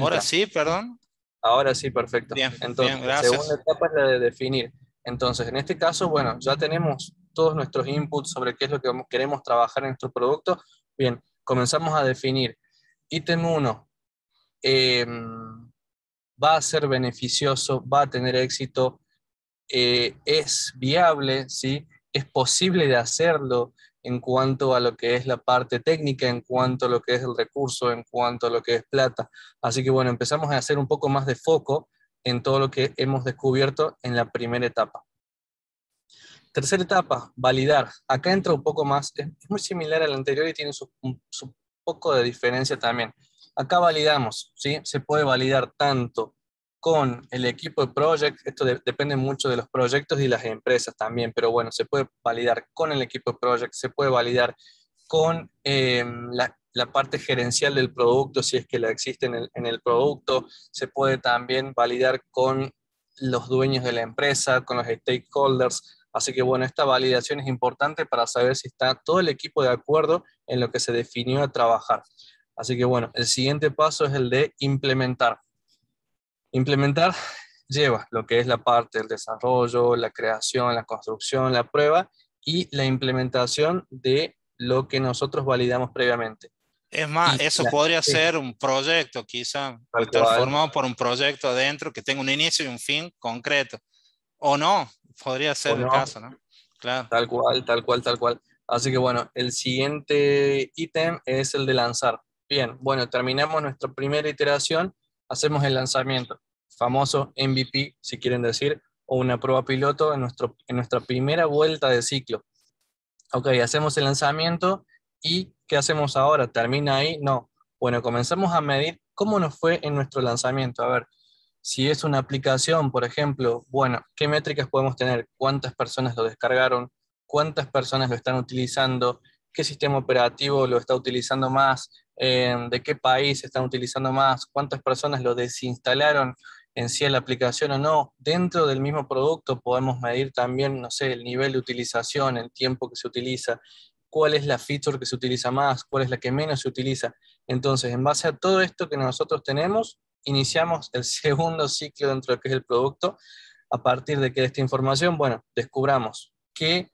Speaker 3: Ahora sí, perdón. Ahora sí, perfecto. Bien, Entonces, la segunda etapa es la de definir. Entonces, en este caso, bueno, ya tenemos todos nuestros inputs sobre qué es lo que queremos trabajar en nuestro producto, bien, comenzamos a definir. Ítem 1, em, va a ser beneficioso, va a tener éxito, eh, es viable, ¿sí? es posible de hacerlo en cuanto a lo que es la parte técnica, en cuanto a lo que es el recurso, en cuanto a lo que es plata. Así que bueno, empezamos a hacer un poco más de foco en todo lo que hemos descubierto en la primera etapa. Tercera etapa, validar. Acá entra un poco más, es muy similar al anterior y tiene su, poco de diferencia también. Acá validamos, ¿sí? Se puede validar tanto con el equipo de project, esto depende mucho de los proyectos y las empresas también, pero bueno, se puede validar con el equipo de project, se puede validar con em, la, parte gerencial del producto, si es que la existe en el producto, se puede también validar con los dueños de la empresa, con los stakeholders, Así que bueno, esta validación es importante para saber si está todo el equipo de acuerdo en lo que se definió a trabajar. Así que bueno, el siguiente paso es el de implementar. Implementar lleva lo que es la parte del desarrollo, la creación, la construcción, la prueba y la implementación de lo que nosotros validamos previamente. Es más, eso podría ser
Speaker 2: un proyecto, quizá, transformado por un proyecto adentro que tenga un inicio y un fin concreto. O no, podría ser el caso, ¿no? Claro. Tal cual, tal cual, tal cual. Así que bueno, el
Speaker 3: siguiente ítem es el de lanzar. Bien, bueno, terminamos nuestra primera iteración, hacemos el lanzamiento, famoso MVP, si quieren decir, o una prueba piloto en, nuestro, en nuestra primera vuelta de ciclo. Ok, hacemos el lanzamiento y ¿qué hacemos ahora? ¿Termina ahí? No. Bueno, comenzamos a medir cómo nos fue en nuestro lanzamiento. A ver, si es una aplicación, por ejemplo, bueno, ¿qué métricas podemos tener? ¿Cuántas personas lo descargaron? ¿Cuántas personas lo están utilizando? ¿Qué sistema operativo lo está utilizando más? Eh, ¿De qué país están utilizando más? ¿Cuántas personas lo desinstalaron en sí la aplicación o no? Dentro del mismo producto podemos medir también, no sé, el nivel de utilización, el tiempo que se utiliza, cuál es la feature que se utiliza más, cuál es la que menos se utiliza. Entonces, en base a todo esto que nosotros tenemos, iniciamos el segundo ciclo dentro de lo que es el producto. A partir de que esta información, bueno, descubramos qué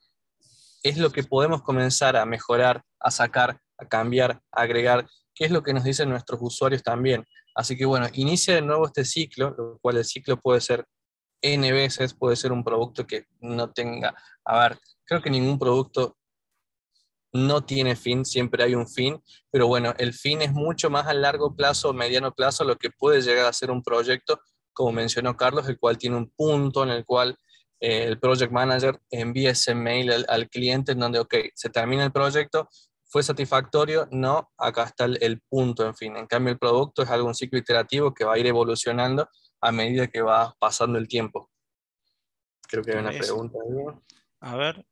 Speaker 3: es lo que podemos comenzar a mejorar, a sacar, a cambiar, a agregar, qué es lo que nos dicen nuestros usuarios también. Así que bueno, inicia de nuevo este ciclo, lo cual el ciclo puede ser N veces, puede ser un producto que no tenga, a ver, creo que ningún producto no tiene fin, siempre hay un fin, pero bueno, el fin es mucho más a largo plazo, o mediano plazo, lo que puede llegar a ser un proyecto, como mencionó Carlos, el cual tiene un punto en el cual eh, el project manager envía ese mail al, cliente en donde, ok, se termina el proyecto, fue satisfactorio, no, acá está el, punto, en fin. En cambio, el producto es algún ciclo iterativo que va a ir evolucionando a medida que va pasando el tiempo. Creo que hay una pregunta. A ver,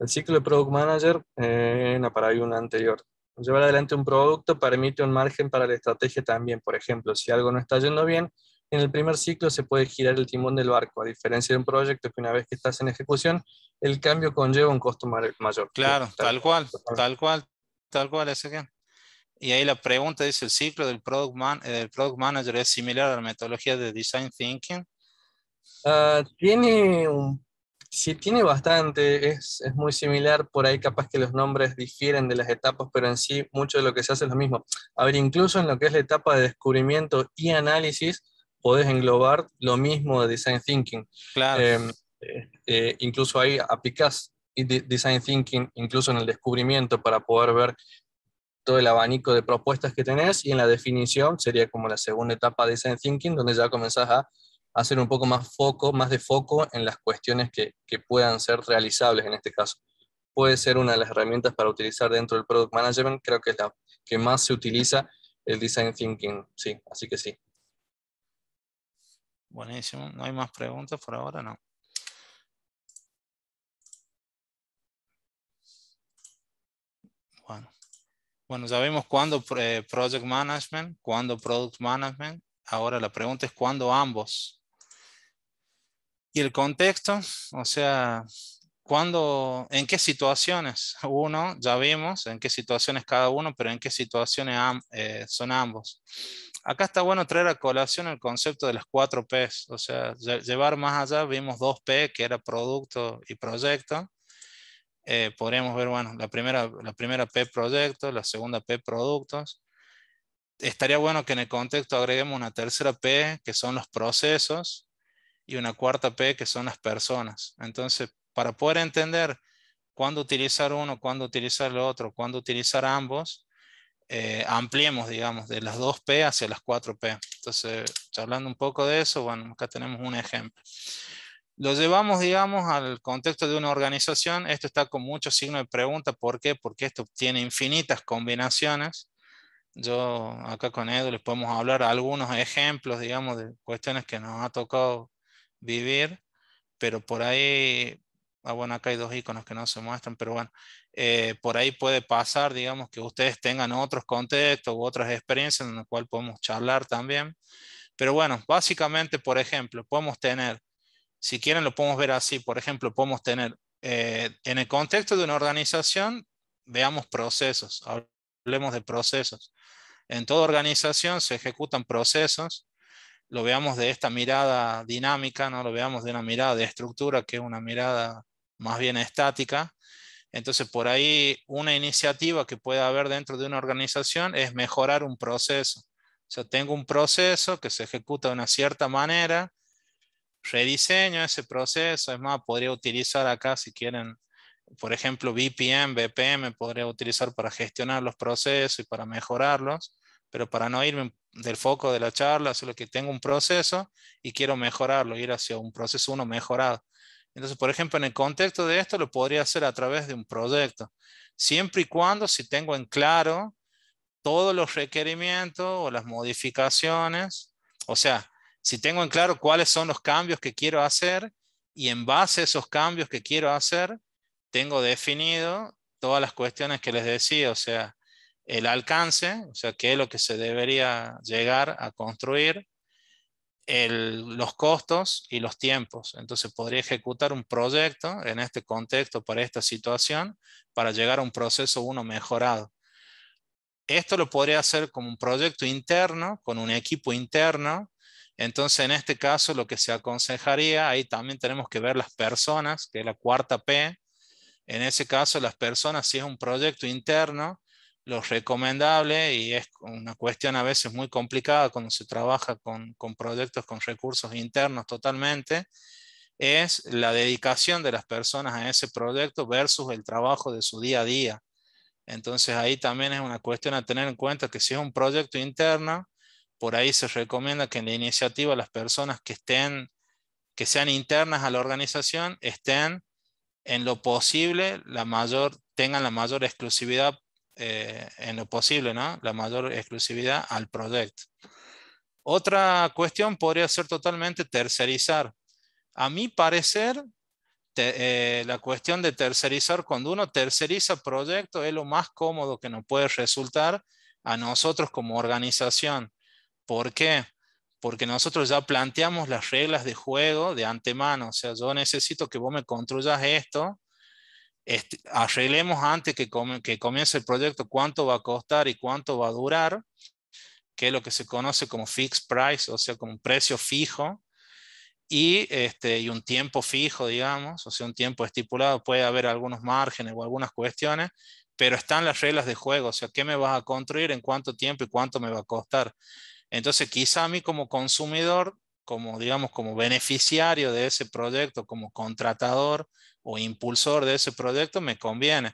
Speaker 3: el ciclo de Product Manager eh, no para la paradigma anterior. Llevar adelante un producto permite un margen para la estrategia también. Por ejemplo, si algo no está yendo bien, en el primer ciclo se puede girar el timón del barco, a diferencia de un proyecto que una vez que estás en ejecución, el cambio conlleva un costo
Speaker 2: mayor. Claro, tal, cual, tal cual, tal cual, Y ahí la pregunta es, ¿el ciclo del product, man, eh, product manager es similar a la metodología de design thinking? Ah,
Speaker 3: tiene un Sí, tiene bastante, es, muy similar, por ahí capaz que los nombres difieren de las etapas, pero en sí mucho de lo que se hace es lo mismo. A ver, incluso en lo que es la etapa de descubrimiento y análisis, podés englobar lo mismo de design thinking. Claro. Em, eh, eh, incluso ahí aplicás design thinking, incluso en el descubrimiento, para poder ver todo el abanico de propuestas que tenés y en la definición sería como la segunda etapa de design thinking, donde ya comenzás a hacer un poco más foco, más de foco en las cuestiones que, que, puedan ser realizables en este caso. Puede ser una de las herramientas para utilizar dentro del Product Management, creo que es la que más se utiliza el Design Thinking, sí, así que sí.
Speaker 2: Buenísimo, ¿no hay más preguntas por ahora? No. Bueno, bueno ya vimos cuándo eh, Project Management, cuándo Product Management, Ahora la pregunta es cuándo ambos. Y el contexto, o sea, cuando, en qué situaciones uno, ya vimos en qué situaciones cada uno, pero en qué situaciones eh, son ambos. Acá está bueno traer a colación el concepto de las cuatro P's, o sea, llevar más allá, vimos dos P, que era producto y proyecto. Eh, podríamos ver, bueno, la primera, la primera P, proyecto, la segunda P, productos. Estaría bueno que en el contexto agreguemos una tercera P, que son los procesos, y una cuarta P que son las personas. Entonces, para poder entender cuándo utilizar uno, cuándo utilizar el otro, cuándo utilizar ambos, eh, ampliemos, digamos, de las 2P hacia las 4P. Entonces, hablando un poco de eso, bueno, acá tenemos un ejemplo. Lo llevamos, digamos, al contexto de una organización. Esto está con muchos signos de pregunta. ¿Por qué? Porque esto tiene infinitas combinaciones. Yo acá con Edu les podemos hablar algunos ejemplos, digamos, de cuestiones que nos ha tocado vivir, pero por ahí, ah, bueno, acá hay dos iconos que no se muestran, pero bueno, eh, por ahí puede pasar, digamos, que ustedes tengan otros contextos u otras experiencias en las cuales podemos charlar también. Pero bueno, básicamente, por ejemplo, podemos tener, si quieren lo podemos ver así, por ejemplo, podemos tener eh, en el contexto de una organización, veamos procesos, hablemos de procesos. En toda organización se ejecutan procesos lo veamos de esta mirada dinámica, no lo veamos de una mirada de estructura, que es una mirada más bien estática. Entonces, por ahí una iniciativa que pueda haber dentro de una organización es mejorar un proceso. O sea, tengo un proceso que se ejecuta de una cierta manera, rediseño ese proceso, es más, podría utilizar acá si quieren, por ejemplo, BPM, BPM, podría utilizar para gestionar los procesos y para mejorarlos, pero para no irme del foco de la charla, solo que tengo un proceso y quiero mejorarlo, ir hacia un proceso uno mejorado. Entonces, por ejemplo, en el contexto de esto lo podría hacer a través de un proyecto, siempre y cuando si tengo en claro todos los requerimientos o las modificaciones, o sea, si tengo en claro cuáles son los cambios que quiero hacer y en base a esos cambios que quiero hacer, tengo definido todas las cuestiones que les decía, o sea, el alcance, o sea, qué es lo que se debería llegar a construir, los costos y los tiempos. Entonces podría ejecutar un proyecto en este contexto para esta situación para llegar a un proceso uno mejorado. Esto lo podría hacer como un proyecto interno, con un equipo interno. Entonces, en este caso, lo que se aconsejaría, ahí también tenemos que ver las personas, que es la cuarta P. En ese caso, las personas, si es un proyecto interno, lo recomendable, y es una cuestión a veces muy complicada cuando se trabaja con, proyectos con recursos internos totalmente, es la dedicación de las personas a ese proyecto versus el trabajo de su día a día. Entonces ahí también es una cuestión a tener en cuenta que si es un proyecto interno, por ahí se recomienda que en la iniciativa las personas que estén, que sean internas a la organización, estén en lo posible, la mayor, tengan la mayor exclusividad eh, en lo posible, ¿no? la mayor exclusividad al proyecto. Otra cuestión podría ser totalmente tercerizar. A mi parecer, eh, la cuestión de tercerizar, cuando uno terceriza proyecto es lo más cómodo que nos puede resultar a nosotros como organización. ¿Por qué? Porque nosotros ya planteamos las reglas de juego de antemano. O sea, yo necesito que vos me construyas esto este, arreglemos antes que, comience el proyecto cuánto va a costar y cuánto va a durar, que es lo que se conoce como fixed price, o sea, como un precio fijo, y, este, y un tiempo fijo, digamos, o sea, un tiempo estipulado. Puede haber algunos márgenes o algunas cuestiones, pero están las reglas de juego, o sea, qué me vas a construir, en cuánto tiempo y cuánto me va a costar. Entonces, quizá a mí como consumidor, como digamos, como beneficiario de ese proyecto, como contratador, o impulsor de ese proyecto me conviene.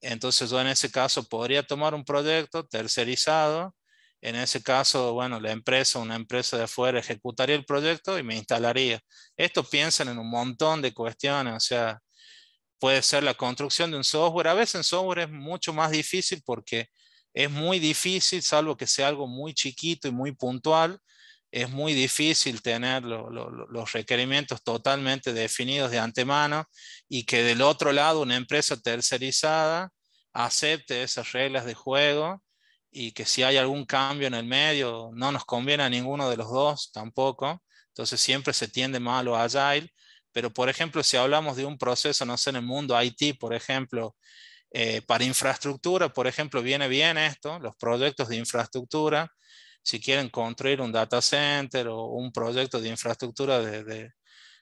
Speaker 2: Entonces yo en ese caso podría tomar un proyecto tercerizado. En ese caso, bueno, la empresa, una empresa de afuera ejecutaría el proyecto y me instalaría. Esto piensan en un montón de cuestiones, o sea, puede ser la construcción de un software. A veces en software es mucho más difícil porque es muy difícil, salvo que sea algo muy chiquito y muy puntual, es muy difícil tener los requerimientos totalmente definidos de antemano y que del otro lado una empresa tercerizada acepte esas reglas de juego y que si hay algún cambio en el medio no nos conviene a ninguno de los dos tampoco. Entonces siempre se tiende mal a lo agile. Pero por ejemplo, si hablamos de un proceso, no sé, en el mundo IT, por ejemplo, eh, para infraestructura, por ejemplo, viene bien esto, los proyectos de infraestructura si quieren construir un data center o un proyecto de infraestructura de,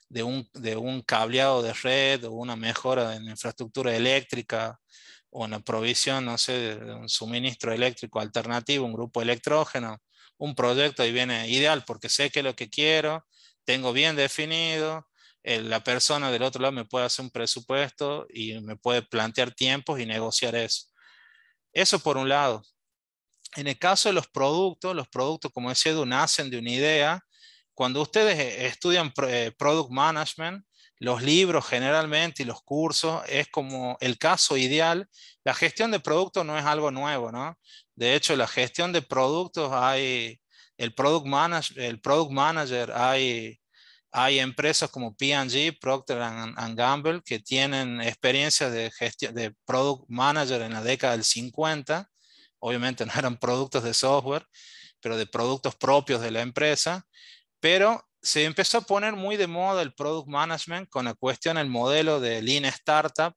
Speaker 2: de, un, de un, cableado de red o una mejora en infraestructura eléctrica o una provisión, no sé, de un suministro eléctrico alternativo, un grupo electrógeno, un proyecto ahí viene ideal porque sé que es lo que quiero, tengo bien definido, eh, la persona del otro lado me puede hacer un presupuesto y me puede plantear tiempos y negociar eso. Eso por un lado. En el caso de los productos, los productos, como decía Edu, nacen de una idea. Cuando ustedes eh, estudian eh, product management, los libros generalmente y los cursos es como el caso ideal. La gestión de productos no es algo nuevo, ¿no? De hecho, la gestión de productos hay, el product, el product manager, hay, hay empresas como P&G, Procter and Gamble, que tienen experiencia de, de product manager en la década del 50 obviamente no eran productos de software, pero de productos propios de la empresa, pero se empezó a poner muy de moda el product management con la cuestión, el modelo de Lean Startup,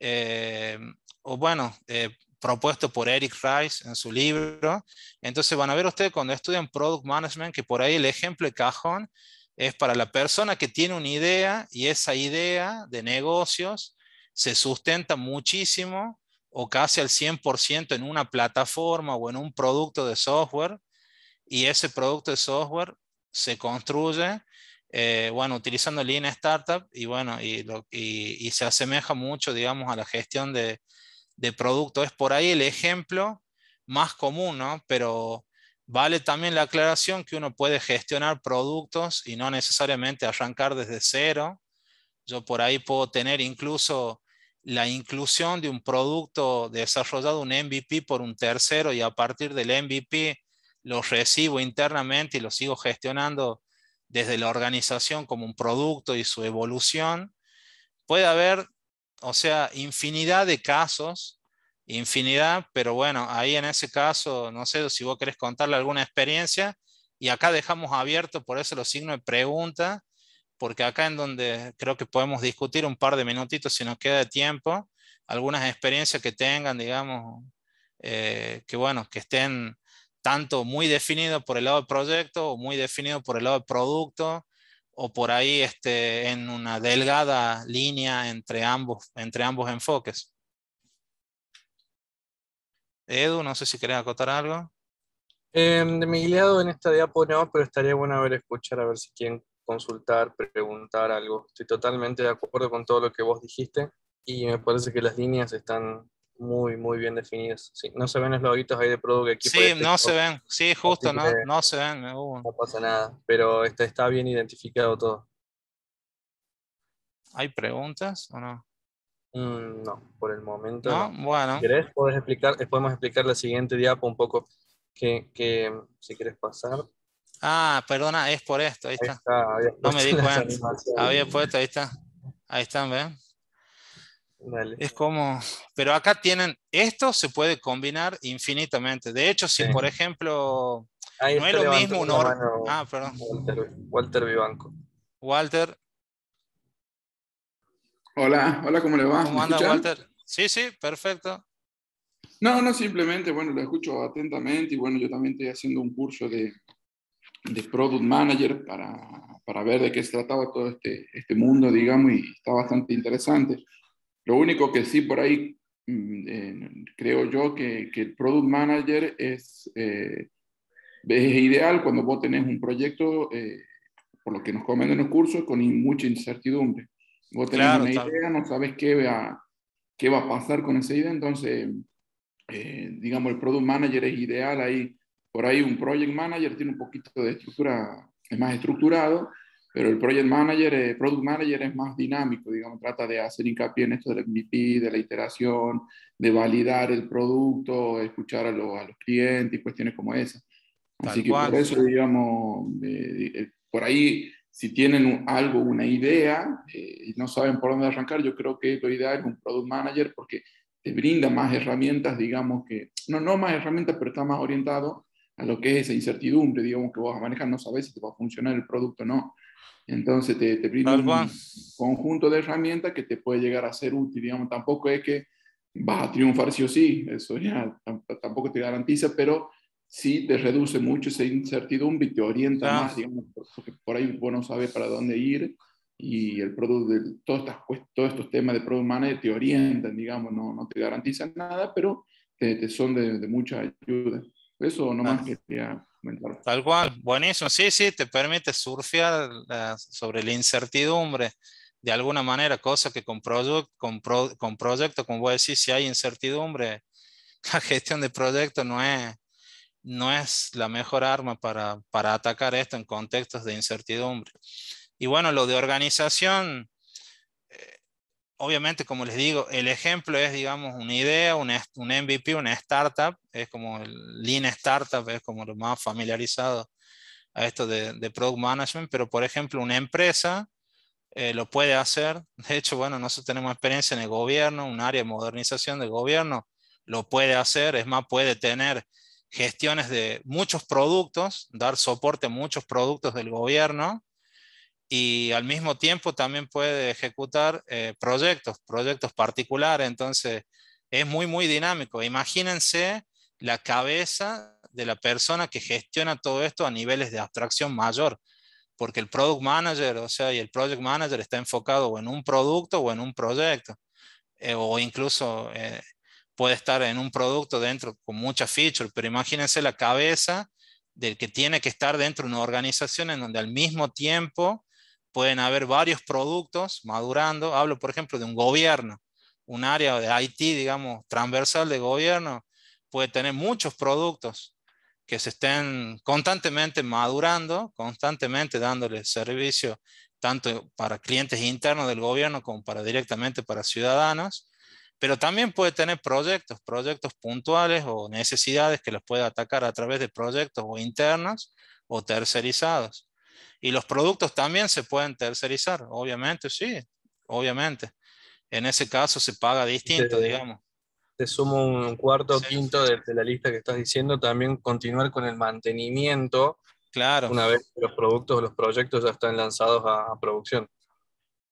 Speaker 2: eh, o bueno, eh, propuesto por Eric Rice en su libro. Entonces van a ver ustedes cuando estudian product management que por ahí el ejemplo de cajón es para la persona que tiene una idea y esa idea de negocios se sustenta muchísimo o casi al 100% en una plataforma o en un producto de software y ese producto de software se construye, eh, bueno, utilizando Lean Startup y bueno, y, y, se asemeja mucho, digamos, a la gestión de, de producto. Es por ahí el ejemplo más común, ¿no? Pero vale también la aclaración que uno puede gestionar productos y no necesariamente arrancar desde cero. Yo por ahí puedo tener incluso la inclusión de un producto desarrollado, un MVP, por un tercero y a partir del MVP lo recibo internamente y lo sigo gestionando desde la organización como un producto y su evolución, puede haber, o sea, infinidad de casos, infinidad, pero bueno, ahí en ese caso, no sé si vos querés contarle alguna experiencia y acá dejamos abierto, por eso los signos de pregunta, porque acá en donde creo que podemos discutir un par de minutitos si nos queda tiempo, algunas experiencias que tengan, digamos, eh, que bueno, que estén tanto muy definidos por el lado del proyecto o muy definidos por el lado del producto o por ahí este, en una delgada línea entre ambos, entre ambos enfoques. Edu, no sé si querés acotar algo.
Speaker 3: Em, de mi guiado en esta diapositiva pero estaría bueno haber escuchar a ver si quién consultar, preguntar algo. Estoy totalmente de acuerdo con todo lo que vos dijiste y me parece que las líneas están muy, muy bien definidas. no se ven los logitos ahí de producto? aquí. Sí, no se ven. Sí, justo, no, no,
Speaker 2: se ven. No pasa nada,
Speaker 3: pero está, bien identificado todo.
Speaker 2: ¿Hay preguntas o no? Mm, no, por el momento. No, bueno. Si querés,
Speaker 3: podés explicar, podemos explicar la siguiente diapo un poco que, si quieres pasar.
Speaker 2: Ah, perdona, es por esto, ahí está. no me di cuenta. Había puesto, ahí está. Ahí están, ¿ven? Es como, pero acá tienen, esto se puede combinar infinitamente. De hecho, si por ejemplo, no es lo mismo un Ah, perdón. Walter, Vivanco. Walter.
Speaker 1: Hola, hola, ¿cómo le va? ¿Cómo anda Walter?
Speaker 2: Sí, sí, perfecto.
Speaker 1: No, no, simplemente, bueno, lo escucho atentamente y bueno, yo también estoy haciendo un curso de, de product manager para, para, ver de qué se trataba todo este, este mundo, digamos, y está bastante interesante. Lo único que sí por ahí mm, eh, creo yo que, que, el product manager es, eh, es ideal cuando vos tenés un proyecto, eh, por lo que nos comen en los cursos, con mucha incertidumbre. Vos tenés una idea, no sabes qué va, qué va a pasar con esa idea, entonces, digamos, el product manager es ideal ahí por ahí un project manager tiene un poquito de estructura, es más estructurado, pero el project manager, el eh, product manager es más dinámico, digamos, trata de hacer hincapié en esto del MVP, de la iteración, de validar el producto, escuchar a, los clientes y cuestiones como esas. Así que por eso, digamos, eh, eh, por ahí, si tienen algo, una idea y no saben por dónde arrancar, yo creo que lo ideal es un product manager porque te brinda más herramientas, digamos que, no, no más herramientas, pero está más orientado a lo que es esa incertidumbre, digamos, que a manejar, no sabes si te va a funcionar el producto o no. Entonces te, te brinda un conjunto de herramientas que te puede llegar a ser útil, digamos, tampoco es que vas a triunfar sí o sí, eso ya tampoco te garantiza, pero sí te reduce mucho esa incertidumbre y te orienta más, digamos, porque por ahí vos no sabes para dónde ir y el producto de todos estos temas de product manager te orientan, digamos, no, no te garantizan nada, pero te, son de mucha ayuda. Eso nomás quería comentar.
Speaker 2: Tal cual, buenísimo. Sí, sí, te permite surfear eh, sobre la incertidumbre de alguna manera, cosa que con, project, con, con proyecto, como voy a decir, si hay incertidumbre, la gestión de proyecto no es, no es la mejor arma para, para atacar esto en contextos de incertidumbre. Y bueno, lo de organización, obviamente, como les digo, el ejemplo es, digamos, una idea, un, un MVP, una startup, es como el Lean Startup, es como lo más familiarizado a esto de, Product Management, pero por ejemplo, una empresa eh, lo puede hacer. De hecho, bueno, nosotros tenemos experiencia en el gobierno, un área de modernización del gobierno, lo puede hacer, es más, puede tener gestiones de muchos productos, dar soporte a muchos productos del gobierno y al mismo tiempo también puede ejecutar eh, proyectos, proyectos particulares. Entonces, es muy, muy dinámico. Imagínense la cabeza de la persona que gestiona todo esto a niveles de abstracción mayor, porque el product manager, o sea, y el project manager está enfocado en un producto o en un proyecto, eh, o incluso eh, puede estar en un producto dentro con muchas features, pero imagínense la cabeza del que tiene que estar dentro de una organización en donde al mismo tiempo pueden haber varios productos madurando. Hablo, por ejemplo, de un gobierno, un área de IT, digamos, transversal de gobierno, puede tener muchos productos que se estén constantemente madurando, constantemente dándole servicio tanto para clientes internos del gobierno como para directamente para ciudadanos, pero también puede tener proyectos, proyectos puntuales o necesidades que los puede atacar a través de proyectos o internos o tercerizados. Y los productos también se pueden tercerizar, obviamente, sí, obviamente. En ese caso se paga distinto, digamos.
Speaker 3: Te sumo un cuarto o quinto de, la lista que estás diciendo, también continuar con el mantenimiento.
Speaker 2: Claro. Una vez
Speaker 3: que los productos los proyectos ya están lanzados a, producción.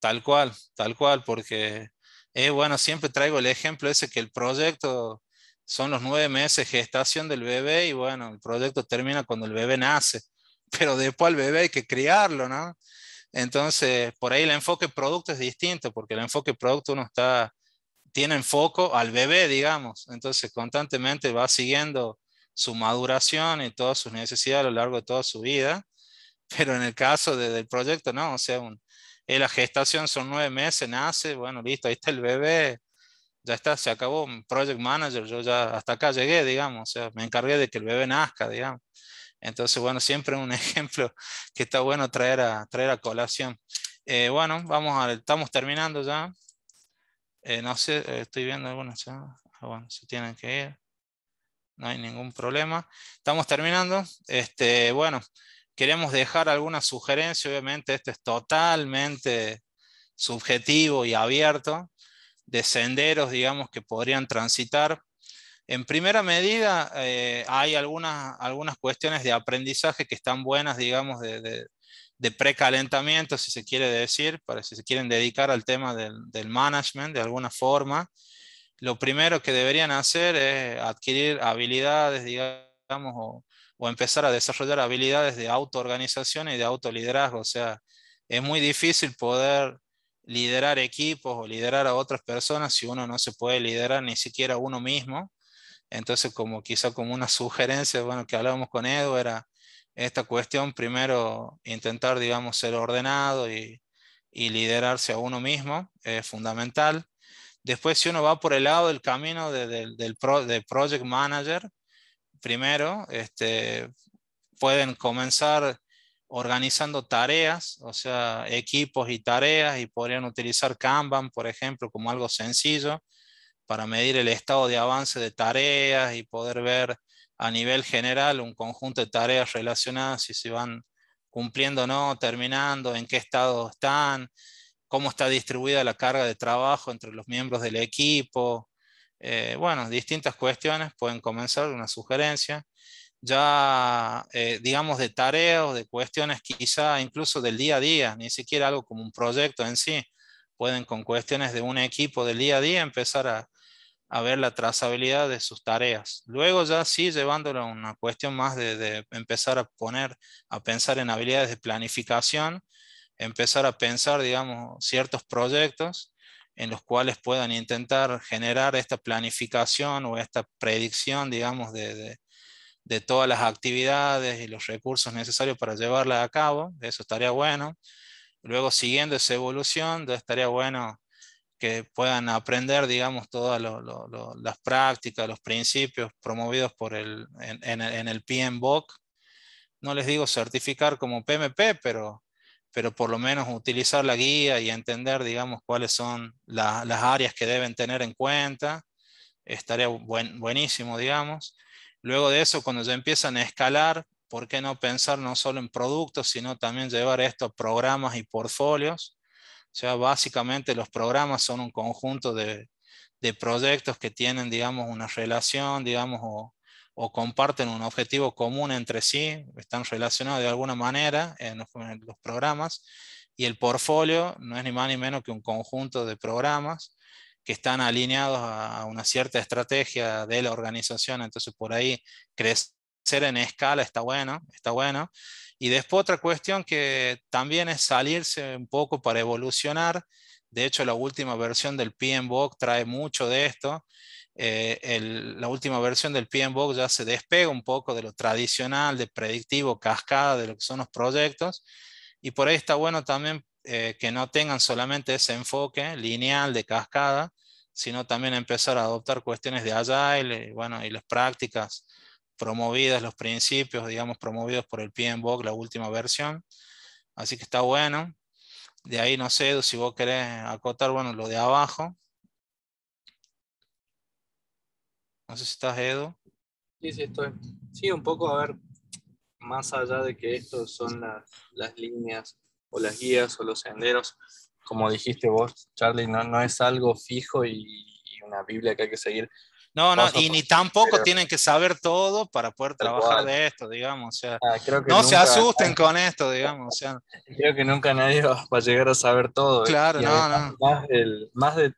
Speaker 2: Tal cual, tal cual, porque eh, bueno, siempre traigo el ejemplo ese que el proyecto son los nueve meses de gestación del bebé y bueno, el proyecto termina cuando el bebé nace pero después al bebé hay que criarlo, ¿no? Entonces, por ahí el enfoque producto es distinto, porque el enfoque producto uno está, tiene enfoco al bebé, digamos, entonces constantemente va siguiendo su maduración y todas sus necesidades a lo largo de toda su vida, pero en el caso del proyecto, no, o sea, eh, la gestación son nueve meses, nace, bueno, listo, ahí está el bebé, ya está, se acabó, project manager, yo ya hasta acá llegué, digamos, o sea, me encargué de que el bebé nazca, digamos. Entonces, bueno, siempre un ejemplo que está bueno traer a, traer a colación. Eh, bueno, vamos a, estamos terminando ya. Eh, no sé, eh, estoy viendo algunas ya. Ah, bueno, se tienen que ir. No hay ningún problema. Estamos terminando. Este, bueno, queremos dejar alguna sugerencia. Obviamente, esto es totalmente subjetivo y abierto de senderos, digamos, que podrían transitar en primera medida, eh, hay algunas, cuestiones de aprendizaje que están buenas, digamos, de, precalentamiento, si se quiere decir, para si se quieren dedicar al tema del, management de alguna forma. Lo primero que deberían hacer es adquirir habilidades, digamos, o, o empezar a desarrollar habilidades de autoorganización y de autoliderazgo. O sea, es muy difícil poder liderar equipos o liderar a otras personas si uno no se puede liderar ni siquiera uno mismo. Entonces, como quizá como una sugerencia, bueno, que hablábamos con Edu, era esta cuestión, primero, intentar, digamos, ser ordenado y, liderarse a uno mismo, es fundamental. Después, si uno va por el lado del camino del, project manager, primero, este, pueden comenzar organizando tareas, o sea, equipos y tareas, y podrían utilizar Kanban, por ejemplo, como algo sencillo, para medir el estado de avance de tareas y poder ver a nivel general un conjunto de tareas relacionadas, si se van cumpliendo o no, terminando, en qué estado están, cómo está distribuida la carga de trabajo entre los miembros del equipo. Eh, bueno, distintas cuestiones pueden comenzar, una sugerencia. Ya, eh, digamos, de tareas, de cuestiones quizá incluso del día a día, ni siquiera algo como un proyecto en sí. Pueden con cuestiones de un equipo del día a día empezar a, a ver la trazabilidad de sus tareas. Luego ya sí, llevándolo a una cuestión más de, empezar a poner, a pensar en habilidades de planificación, empezar a pensar, digamos, ciertos proyectos en los cuales puedan intentar generar esta planificación o esta predicción, digamos, de, de todas las actividades y los recursos necesarios para llevarla a cabo. Eso estaría bueno. Luego, siguiendo esa evolución, estaría bueno que puedan aprender, digamos, todas las prácticas, los principios promovidos por el, en, el PMBOK. No les digo certificar como PMP, pero, pero por lo menos utilizar la guía y entender, digamos, cuáles son las áreas que deben tener en cuenta. Estaría buenísimo, digamos. Luego de eso, cuando ya empiezan a escalar, ¿por qué no pensar no solo en productos, sino también llevar esto a programas y portfolios? O sea, básicamente los programas son un conjunto de, proyectos que tienen, digamos, una relación, digamos, o, comparten un objetivo común entre sí, están relacionados de alguna manera en los, programas, y el portfolio no es ni más ni menos que un conjunto de programas que están alineados a una cierta estrategia de la organización. Entonces, por ahí crecer en escala está bueno, está bueno. Y después otra cuestión que también es salirse un poco para evolucionar. De hecho, la última versión del PMBOK trae mucho de esto. Eh, la última versión del PMBOK ya se despega un poco de lo tradicional, de predictivo, cascada, de lo que son los proyectos. Y por ahí está bueno también eh, que no tengan solamente ese enfoque lineal de cascada, sino también empezar a adoptar cuestiones de agile eh, bueno, y las prácticas promovidas los principios, digamos, promovidos por el PMBOK, la última versión. Así que está bueno. De ahí, no sé, si vos querés acotar, bueno, lo de abajo. No sé si estás, Edu.
Speaker 3: Sí, sí, estoy. Sí, un poco, a ver, más allá de que estos son las, líneas o las guías o los senderos,
Speaker 2: como dijiste
Speaker 3: vos, Charlie, no, es algo fijo y una Biblia que hay que seguir no, no, y ni tampoco tienen
Speaker 2: que saber todo para poder trabajar de esto, digamos. Ah, no se asusten con esto, digamos. Creo que nunca nadie va
Speaker 3: a llegar a saber todo. Eh, claro, no, Más, de,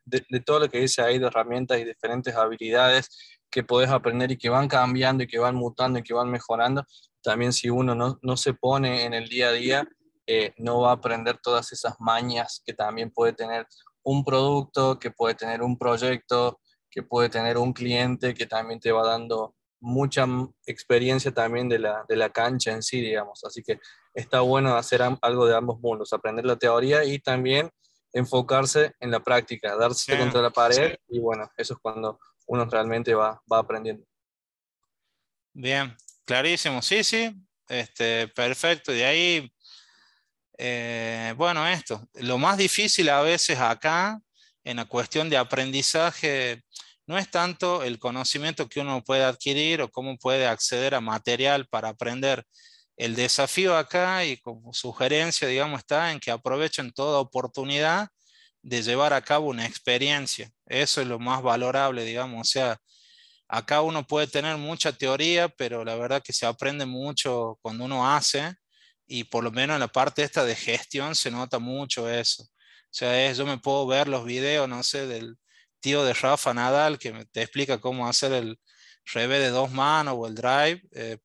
Speaker 3: todo lo que dice ahí de herramientas y diferentes habilidades que podés aprender y que van cambiando y que van mutando y que van mejorando, también si uno no, se pone en el día a día, eh, no va a aprender todas esas mañas que también puede tener un producto, que puede tener un proyecto, que puede tener un cliente que también te va dando mucha experiencia también de la, de la cancha en sí, digamos. Así que está bueno hacer algo de ambos mundos, aprender la teoría y también enfocarse en la práctica, darse contra la pared y bueno, eso es cuando uno realmente va, aprendiendo.
Speaker 2: Bien, clarísimo, sí, sí, este, perfecto. De ahí, eh, bueno, esto, lo más difícil a veces acá en la cuestión de aprendizaje, no es tanto el conocimiento que uno puede adquirir o cómo puede acceder a material para aprender. El desafío acá y como sugerencia, digamos, está en que aprovechen toda oportunidad de llevar a cabo una experiencia. Eso es lo más valorable, digamos. O sea, acá uno puede tener mucha teoría, pero la verdad que se aprende mucho cuando uno hace y por lo menos en la parte esta de gestión se nota mucho eso. O sea, es, yo me puedo ver los videos, no sé, del, tío de Rafa Nadal que te explica cómo hacer el revés de dos manos o el drive, eh,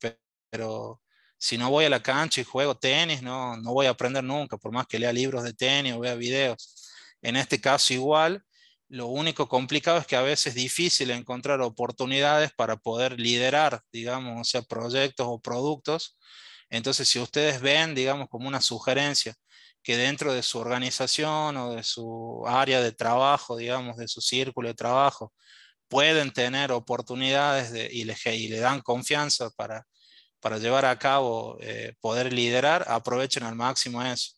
Speaker 2: pero si no voy a la cancha y juego tenis, no, no voy a aprender nunca, por más que lea libros de tenis o vea videos. En este caso igual, lo único complicado es que a veces es difícil encontrar oportunidades para poder liderar, digamos, o sea, proyectos o productos. Entonces, si ustedes ven, digamos, como una sugerencia, que dentro de su organización o de su área de trabajo, digamos, de su círculo de trabajo, pueden tener oportunidades de, y, le, dan confianza para, para llevar a cabo, eh, poder liderar, aprovechen al máximo eso.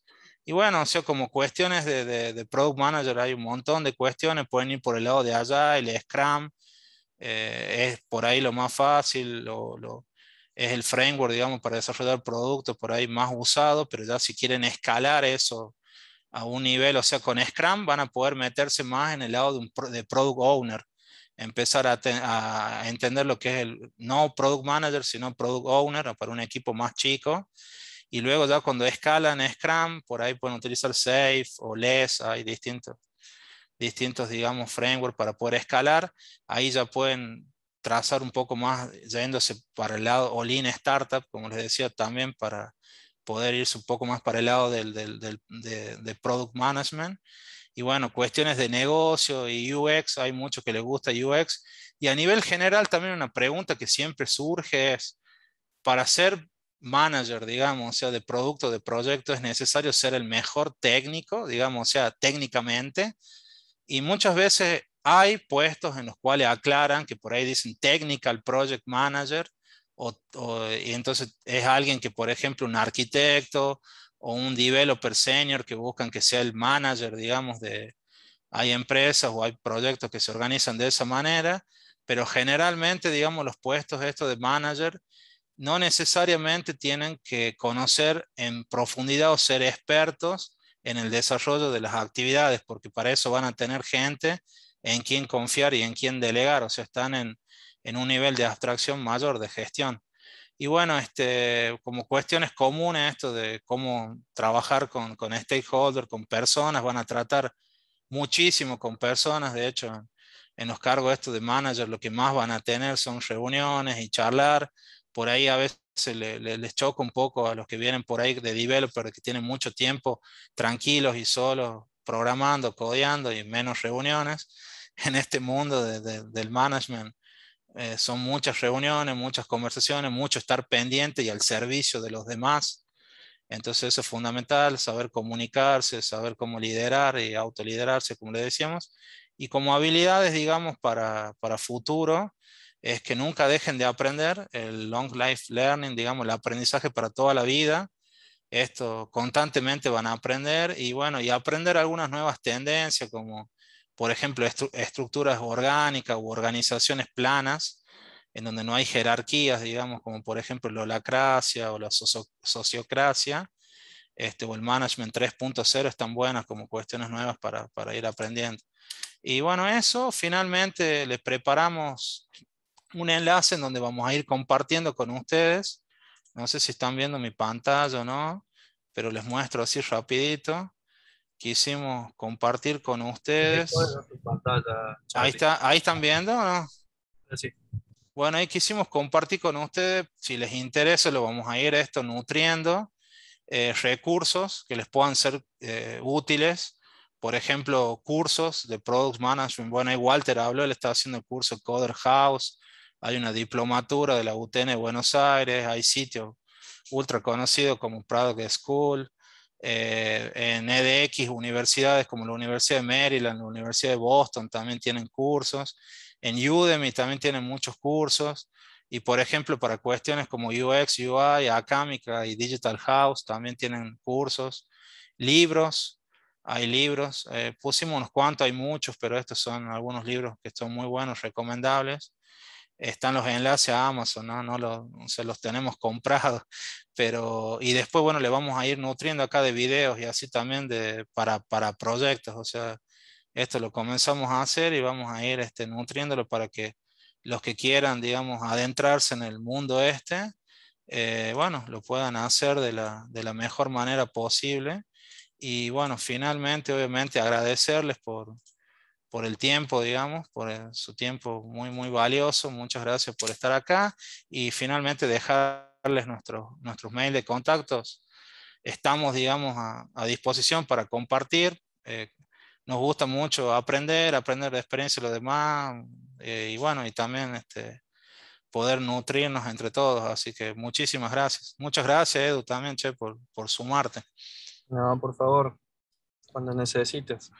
Speaker 2: Y bueno, o sea, como cuestiones de, product manager hay un montón de cuestiones, pueden ir por el lado de allá, el Scrum eh, es por ahí lo más fácil, lo, es el framework, digamos, para desarrollar productos por ahí más usado, pero ya si quieren escalar eso a un nivel, o sea, con Scrum van a poder meterse más en el lado de, un, de Product Owner, empezar a, entender lo que es el, no Product Manager, sino Product Owner para un equipo más chico. Y luego ya cuando escalan Scrum, por ahí pueden utilizar Safe o Less, hay distintos, distintos digamos, frameworks para poder escalar. Ahí ya pueden trazar un poco más, yéndose para el lado all-in Startup, como les decía, también para poder irse un poco más para el lado del, del, de, Product Management. Y bueno, cuestiones de negocio y UX, hay mucho que le gusta UX. Y a nivel general también una pregunta que siempre surge es, para ser manager, digamos, o sea, de producto, de proyecto, es necesario ser el mejor técnico, digamos, o sea, técnicamente. Y muchas veces hay puestos en los cuales aclaran que por ahí dicen Technical Project Manager, o, y entonces es alguien que, por ejemplo, un arquitecto o un developer senior que buscan que sea el manager, digamos, de... Hay empresas o hay proyectos que se organizan de esa manera, pero generalmente, digamos, los puestos estos de manager no necesariamente tienen que conocer en profundidad o ser expertos en el desarrollo de las actividades, porque para eso van a tener gente en quién confiar y en quién delegar, o sea, están en, en un nivel de abstracción mayor, de gestión. Y bueno, este, como cuestiones comunes, esto de cómo trabajar con, con stakeholders, con personas, van a tratar muchísimo con personas, de hecho, en los cargos estos de manager, lo que más van a tener son reuniones y charlar, por ahí a veces les choca un poco a los que vienen por ahí de developer, que tienen mucho tiempo tranquilos y solos programando, codeando y menos reuniones. en este mundo del management. Eh, son muchas reuniones, muchas conversaciones, mucho estar pendiente y al servicio de los demás. Entonces eso es fundamental, saber comunicarse, saber cómo liderar y autoliderarse, como le decíamos. Y como habilidades, digamos, para, para futuro, es que nunca dejen de aprender el long life learning, digamos, el aprendizaje para toda la vida. Esto constantemente van a aprender y bueno, y aprender algunas nuevas tendencias como por ejemplo, estructuras orgánicas u organizaciones planas, en donde no hay jerarquías, digamos, como por ejemplo la lacracia o la sociocracia, este, o el management 3.0 están buenas como cuestiones nuevas para, para, ir aprendiendo. Y bueno, eso finalmente les preparamos un enlace en donde vamos a ir compartiendo con ustedes. No sé si están viendo mi pantalla o no, pero les muestro así rapidito quisimos compartir con ustedes. Ahí, está, ahí están viendo, ¿no? Ah, bueno, ahí quisimos compartir con ustedes, si les interesa, lo vamos a ir esto nutriendo, eh, recursos que les puedan ser eh, útiles, por ejemplo, cursos de Product Management. Bueno, ahí Walter habló, él está haciendo el curso Coder House, hay una diplomatura de la UTN de Buenos Aires, hay sitios ultra conocidos como Product School, eh, en EDX universidades como la Universidad de Maryland, la Universidad de Boston también tienen cursos, en Udemy también tienen muchos cursos, y por ejemplo para cuestiones como UX, UI, Acamica y Digital House también tienen cursos, libros, hay libros, eh, pusimos unos cuantos, hay muchos, pero estos son algunos libros que son muy buenos, recomendables están los enlaces a Amazon, no, no los, se los tenemos comprados, pero y después, bueno, le vamos a ir nutriendo acá de videos y así también de, para, para proyectos, o sea, esto lo comenzamos a hacer y vamos a ir este, nutriéndolo para que los que quieran, digamos, adentrarse en el mundo este, eh, bueno, lo puedan hacer de la, de la mejor manera posible. Y bueno, finalmente, obviamente, agradecerles por, por el tiempo, digamos, por su tiempo muy, muy valioso. Muchas gracias por estar acá. Y finalmente dejarles nuestros nuestros mails de contactos. Estamos, digamos, a, disposición para compartir. Eh, nos gusta mucho aprender, aprender de experiencia y lo demás. Eh, y bueno, y también este, poder nutrirnos entre todos. Así que muchísimas gracias. Muchas gracias, Edu, también, Che, por, por sumarte. No, por favor, cuando necesites.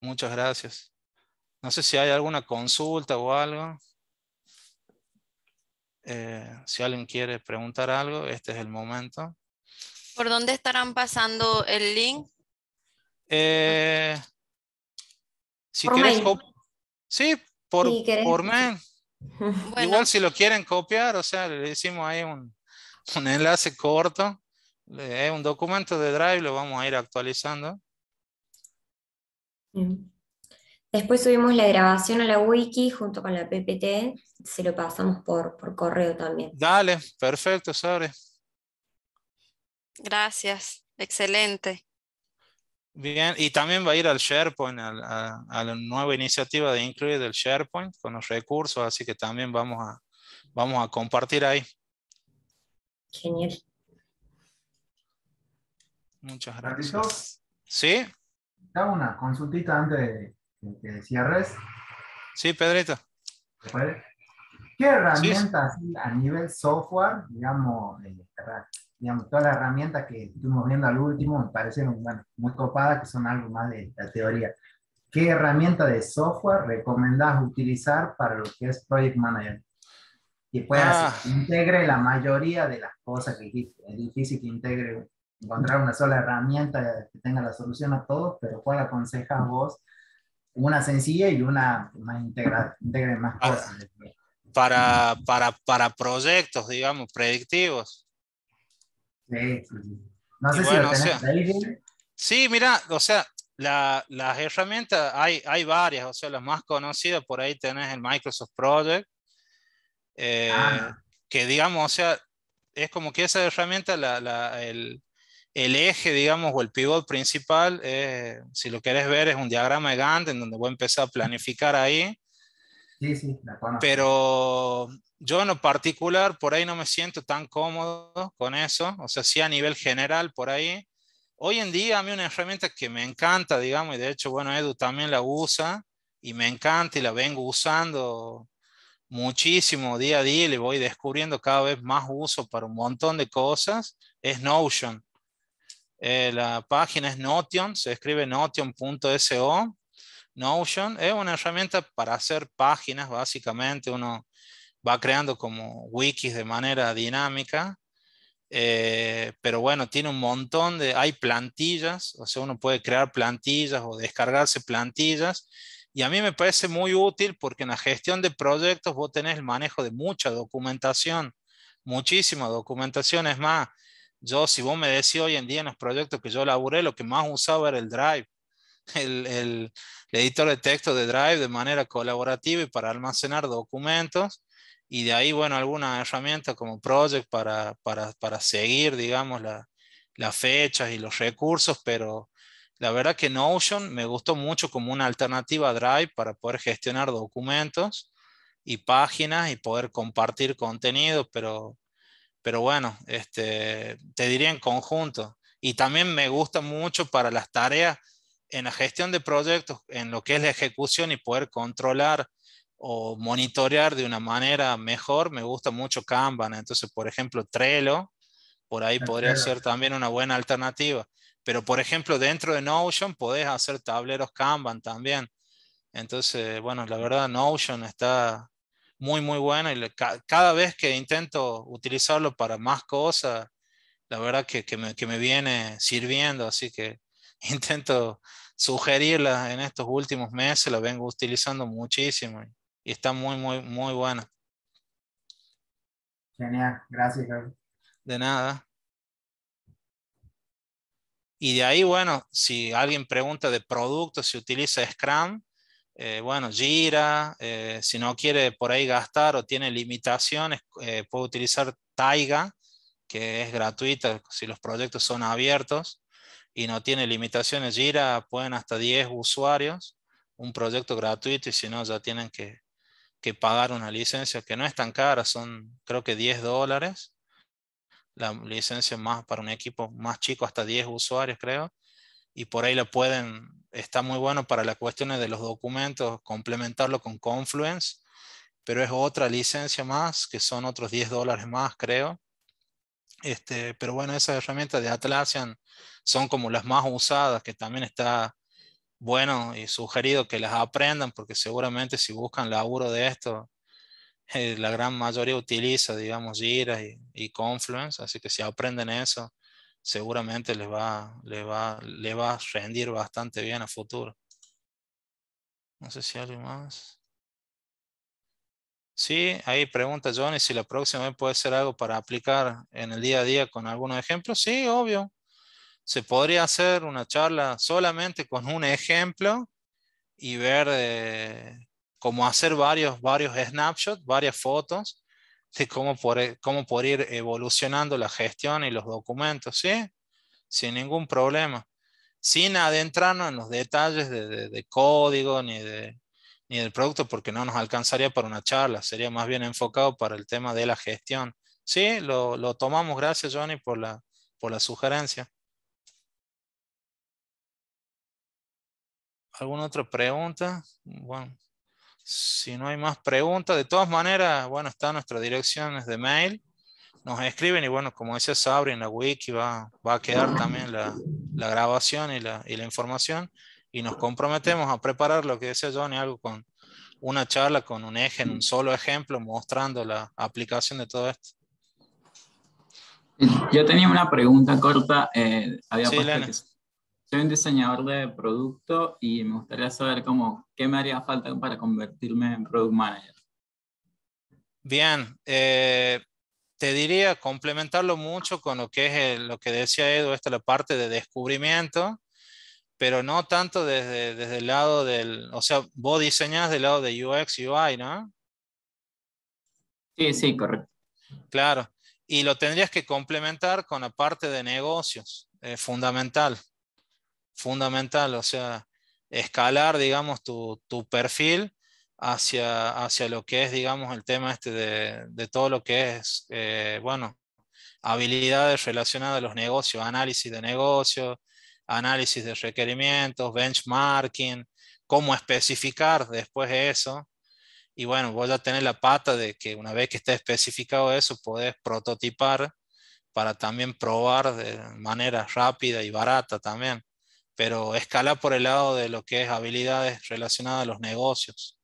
Speaker 2: Muchas gracias. No sé si hay alguna consulta o algo. Eh, si alguien quiere preguntar algo, este es el momento.
Speaker 3: ¿Por dónde estarán pasando el link?
Speaker 2: Eh, si sí, por, mail. Igual si lo quieren copiar, o sea, le hicimos ahí un, un enlace corto, es un documento de Drive, lo vamos a ir actualizando.
Speaker 1: Después subimos la grabación a la wiki junto con la PPT, se lo pasamos por, correo también.
Speaker 2: Dale, perfecto, sobre
Speaker 1: Gracias, excelente.
Speaker 2: Bien, y también va a ir al SharePoint, a, la nueva iniciativa de incluir del SharePoint con los recursos, así que también vamos a, vamos a compartir ahí. Genial. Muchas gracias. ¿Sí? una consultita antes de que cierres. Sí, Pedrito. ¿Qué herramientas a nivel software, digamos, eh, digamos, todas las herramientas que estuvimos viendo al último me parecieron bueno, muy copadas, que son algo más de la teoría? ¿Qué herramienta de software recomendás utilizar para lo que es Project Manager? Que pueda integrar ah. integre la mayoría de las cosas que es difícil que integre encontrar una sola herramienta que tenga la solución a todos, pero ¿cuál aconseja vos? Una sencilla y una más integrada, más ah, para, Para, para, proyectos, digamos, predictivos. Sí,
Speaker 1: No sé si tenés
Speaker 2: Sí, mira, o sea, la, las herramientas, hay, hay varias, o sea, las más conocidas, por ahí tenés el Microsoft Project, eh, ah. que digamos, o sea, es como que esa herramienta, la, la, el, el eje, digamos, o el pivot principal, eh, si lo quieres ver, es un diagrama de Gantt en donde voy a empezar a planificar ahí. Sí, sí, Pero yo en lo particular, por ahí no me siento tan cómodo con eso, o sea, sí a nivel general, por ahí. Hoy en día a mí una herramienta que me encanta, digamos, y de hecho, bueno, Edu también la usa y me encanta y la vengo usando muchísimo día a día y le voy descubriendo cada vez más uso para un montón de cosas, es Notion. Eh, la página es Notion, se escribe notion.so. Notion es una herramienta para hacer páginas, básicamente. Uno va creando como wikis de manera dinámica. Eh, pero bueno, tiene un montón de... Hay plantillas, o sea, uno puede crear plantillas o descargarse plantillas. Y a mí me parece muy útil porque en la gestión de proyectos vos tenés el manejo de mucha documentación, muchísima documentación. Es más, yo, si vos me decís hoy en día en los proyectos que yo laburé, lo que más usaba era el Drive, el, editor de texto de Drive de manera colaborativa y para almacenar documentos y de ahí, bueno, alguna herramienta como Project para, para, para seguir, digamos, la, las fechas y los recursos, pero la verdad que Notion me gustó mucho como una alternativa a Drive para poder gestionar documentos y páginas y poder compartir contenido, pero pero bueno, este, te diría en conjunto. Y también me gusta mucho para las tareas en la gestión de proyectos, en lo que es la ejecución y poder controlar o monitorear de una manera mejor, me gusta mucho Kanban. Entonces, por ejemplo, Trello, por ahí ah, podría ser también una buena alternativa. Pero, por ejemplo, dentro de Notion podés hacer tableros Kanban también. Entonces, bueno, la verdad, Notion está muy, muy buena. Y cada vez que intento utilizarlo para más cosas, la verdad que, que, me, viene sirviendo. Así que intento sugerirla en estos últimos meses, la vengo utilizando muchísimo y está muy, muy, muy buena. Genial, gracias. De nada. Y de ahí, bueno, si alguien pregunta de productos, si utiliza Scrum, eh, bueno, gira, eh, si no quiere por ahí gastar o tiene limitaciones, eh, puede utilizar Taiga, que es gratuita si los proyectos son abiertos y no tiene limitaciones. Gira pueden hasta 10 usuarios, un proyecto gratuito y si no ya tienen que, que pagar una licencia que no es tan cara, son creo que 10 dólares. La licencia más para un equipo más chico, hasta 10 usuarios creo y por ahí lo pueden, está muy bueno para las cuestiones de los documentos, complementarlo con Confluence, pero es otra licencia más, que son otros 10 dólares más, creo. Este, pero bueno, esas herramientas de Atlassian son como las más usadas, que también está bueno y sugerido que las aprendan, porque seguramente si buscan laburo de esto, eh, la gran mayoría utiliza, digamos, Jira y Confluence, así que si aprenden eso, seguramente le va, a rendir bastante bien a futuro. No sé si hay algo más. Sí, ahí pregunta Johnny si la próxima vez puede ser algo para aplicar en el día a día con algunos ejemplos. Sí, obvio. Se podría hacer una charla solamente con un ejemplo y ver eh, cómo hacer varios, varios snapshots, varias fotos Cómo por, cómo ir evolucionando la gestión y los documentos, ¿sí? Sin ningún problema. Sin adentrarnos en los detalles de, código ni, de, del producto, porque no nos alcanzaría para una charla, sería más bien enfocado para el tema de la gestión. Sí, lo, tomamos. Gracias, Johnny, por la, por la sugerencia. ¿Alguna otra pregunta? Bueno. Si no hay más preguntas, de todas maneras, bueno, está nuestras dirección de mail. Nos escriben y bueno, como decía Sabri, en la wiki va, va a quedar también la, la grabación y la, y la, información. Y nos comprometemos a preparar lo que decía Johnny, algo con una charla, con un eje, en un solo ejemplo, mostrando la aplicación de todo esto. Yo tenía una pregunta corta. Eh, había soy un diseñador de producto y me gustaría saber cómo, qué me haría falta para convertirme en product manager. Bien, eh, te diría complementarlo mucho con lo que es lo que decía Edu, esta la parte de descubrimiento, pero no tanto desde, el lado del, o sea, vos diseñás del lado de UX, UI, ¿no? Sí, sí, correcto. Claro, y lo tendrías que complementar con la parte de negocios, eh, fundamental fundamental, o sea, escalar, digamos, tu, tu perfil hacia, hacia, lo que es, digamos, el tema este de, de todo lo que es, eh, bueno, habilidades relacionadas a los negocios, análisis de negocios, análisis de requerimientos, benchmarking, cómo especificar después eso. Y bueno, voy a tener la pata de que una vez que esté especificado eso, podés prototipar para también probar de manera rápida y barata también pero escala por el lado de lo que es habilidades relacionadas a los negocios.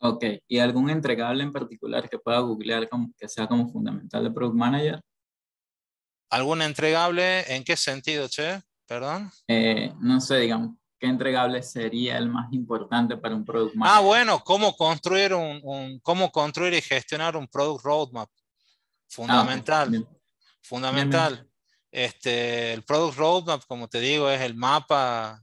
Speaker 2: Ok, ¿y algún entregable en particular que pueda googlear como, que sea como fundamental de Product Manager? ¿Algún entregable? ¿En qué sentido, Che? Perdón. Eh, no sé, digamos, ¿qué entregable sería el más importante para un Product ah, Manager? Ah, bueno, cómo construir, un, cómo construir y gestionar un Product Roadmap. Ah, fundamental. Fundamental. Este, el Product Roadmap, como te digo, es el mapa,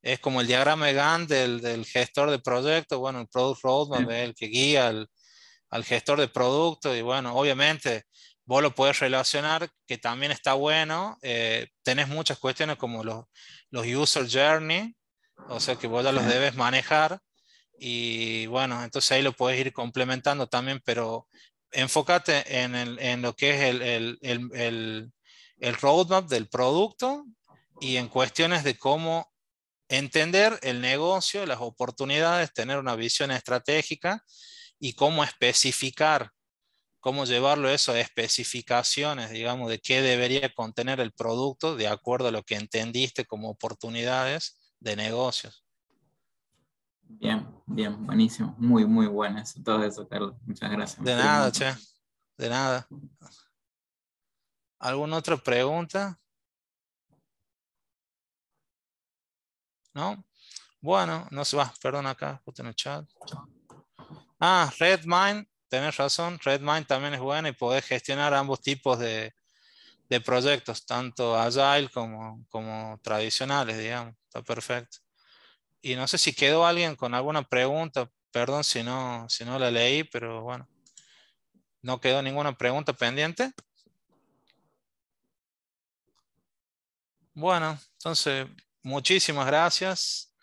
Speaker 2: es como el diagrama de Gantt del, del gestor de proyecto. Bueno, el Product Roadmap es el que guía al, gestor de producto y bueno, obviamente vos lo puedes relacionar, que también está bueno. Eh, tenés muchas cuestiones como los, los user journey, o sea que vos ya los debes manejar. Y bueno, entonces ahí lo puedes ir complementando también, pero enfócate en, en lo que es el, el, el roadmap del producto y en cuestiones de cómo entender el negocio, las oportunidades, tener una visión estratégica y cómo especificar, cómo llevarlo eso a especificaciones, digamos, de qué debería contener el producto de acuerdo a lo que entendiste como oportunidades de negocios.
Speaker 1: Bien, bien, buenísimo. Muy, muy
Speaker 2: buenas todo eso, Carlos. Muchas gracias. De nada, che. De nada. ¿Alguna otra pregunta? ¿No? Bueno, no se va, perdón acá, puse en el chat. Ah, Redmine, tenés razón, Redmine también es buena y podés gestionar ambos tipos de, proyectos, tanto agile como, como tradicionales, digamos, está perfecto. Y no sé si quedó alguien con alguna pregunta, perdón si no, si no la leí, pero bueno, no quedó ninguna pregunta pendiente. Bueno, entonces, muchísimas gracias.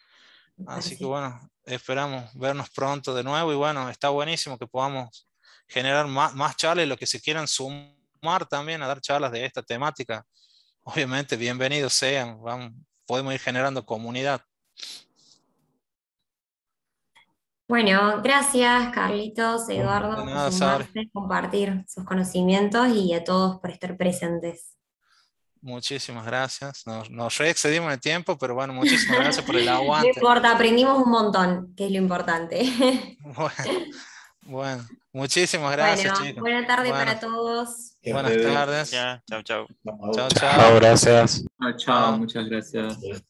Speaker 2: Así que bueno, esperamos vernos pronto de nuevo y bueno, está buenísimo que podamos generar más, charlas los que se quieran sumar también a dar charlas de esta temática, obviamente bienvenidos sean, podemos ir generando comunidad.
Speaker 1: Bueno, gracias Carlitos, Eduardo, por compartir sus conocimientos y a todos por estar presentes.
Speaker 2: Muchísimas gracias. Nos, reexcedimos re excedimos el tiempo, pero bueno, muchísimas gracias por el aguante. No importa,
Speaker 1: aprendimos un montón, que es lo importante.
Speaker 2: Bueno, muchísimas gracias, chicos. Buenas tardes para
Speaker 1: todos. Buenas tardes. Chao, chao. Chao, chao. Gracias. Chao, chao. Muchas gracias.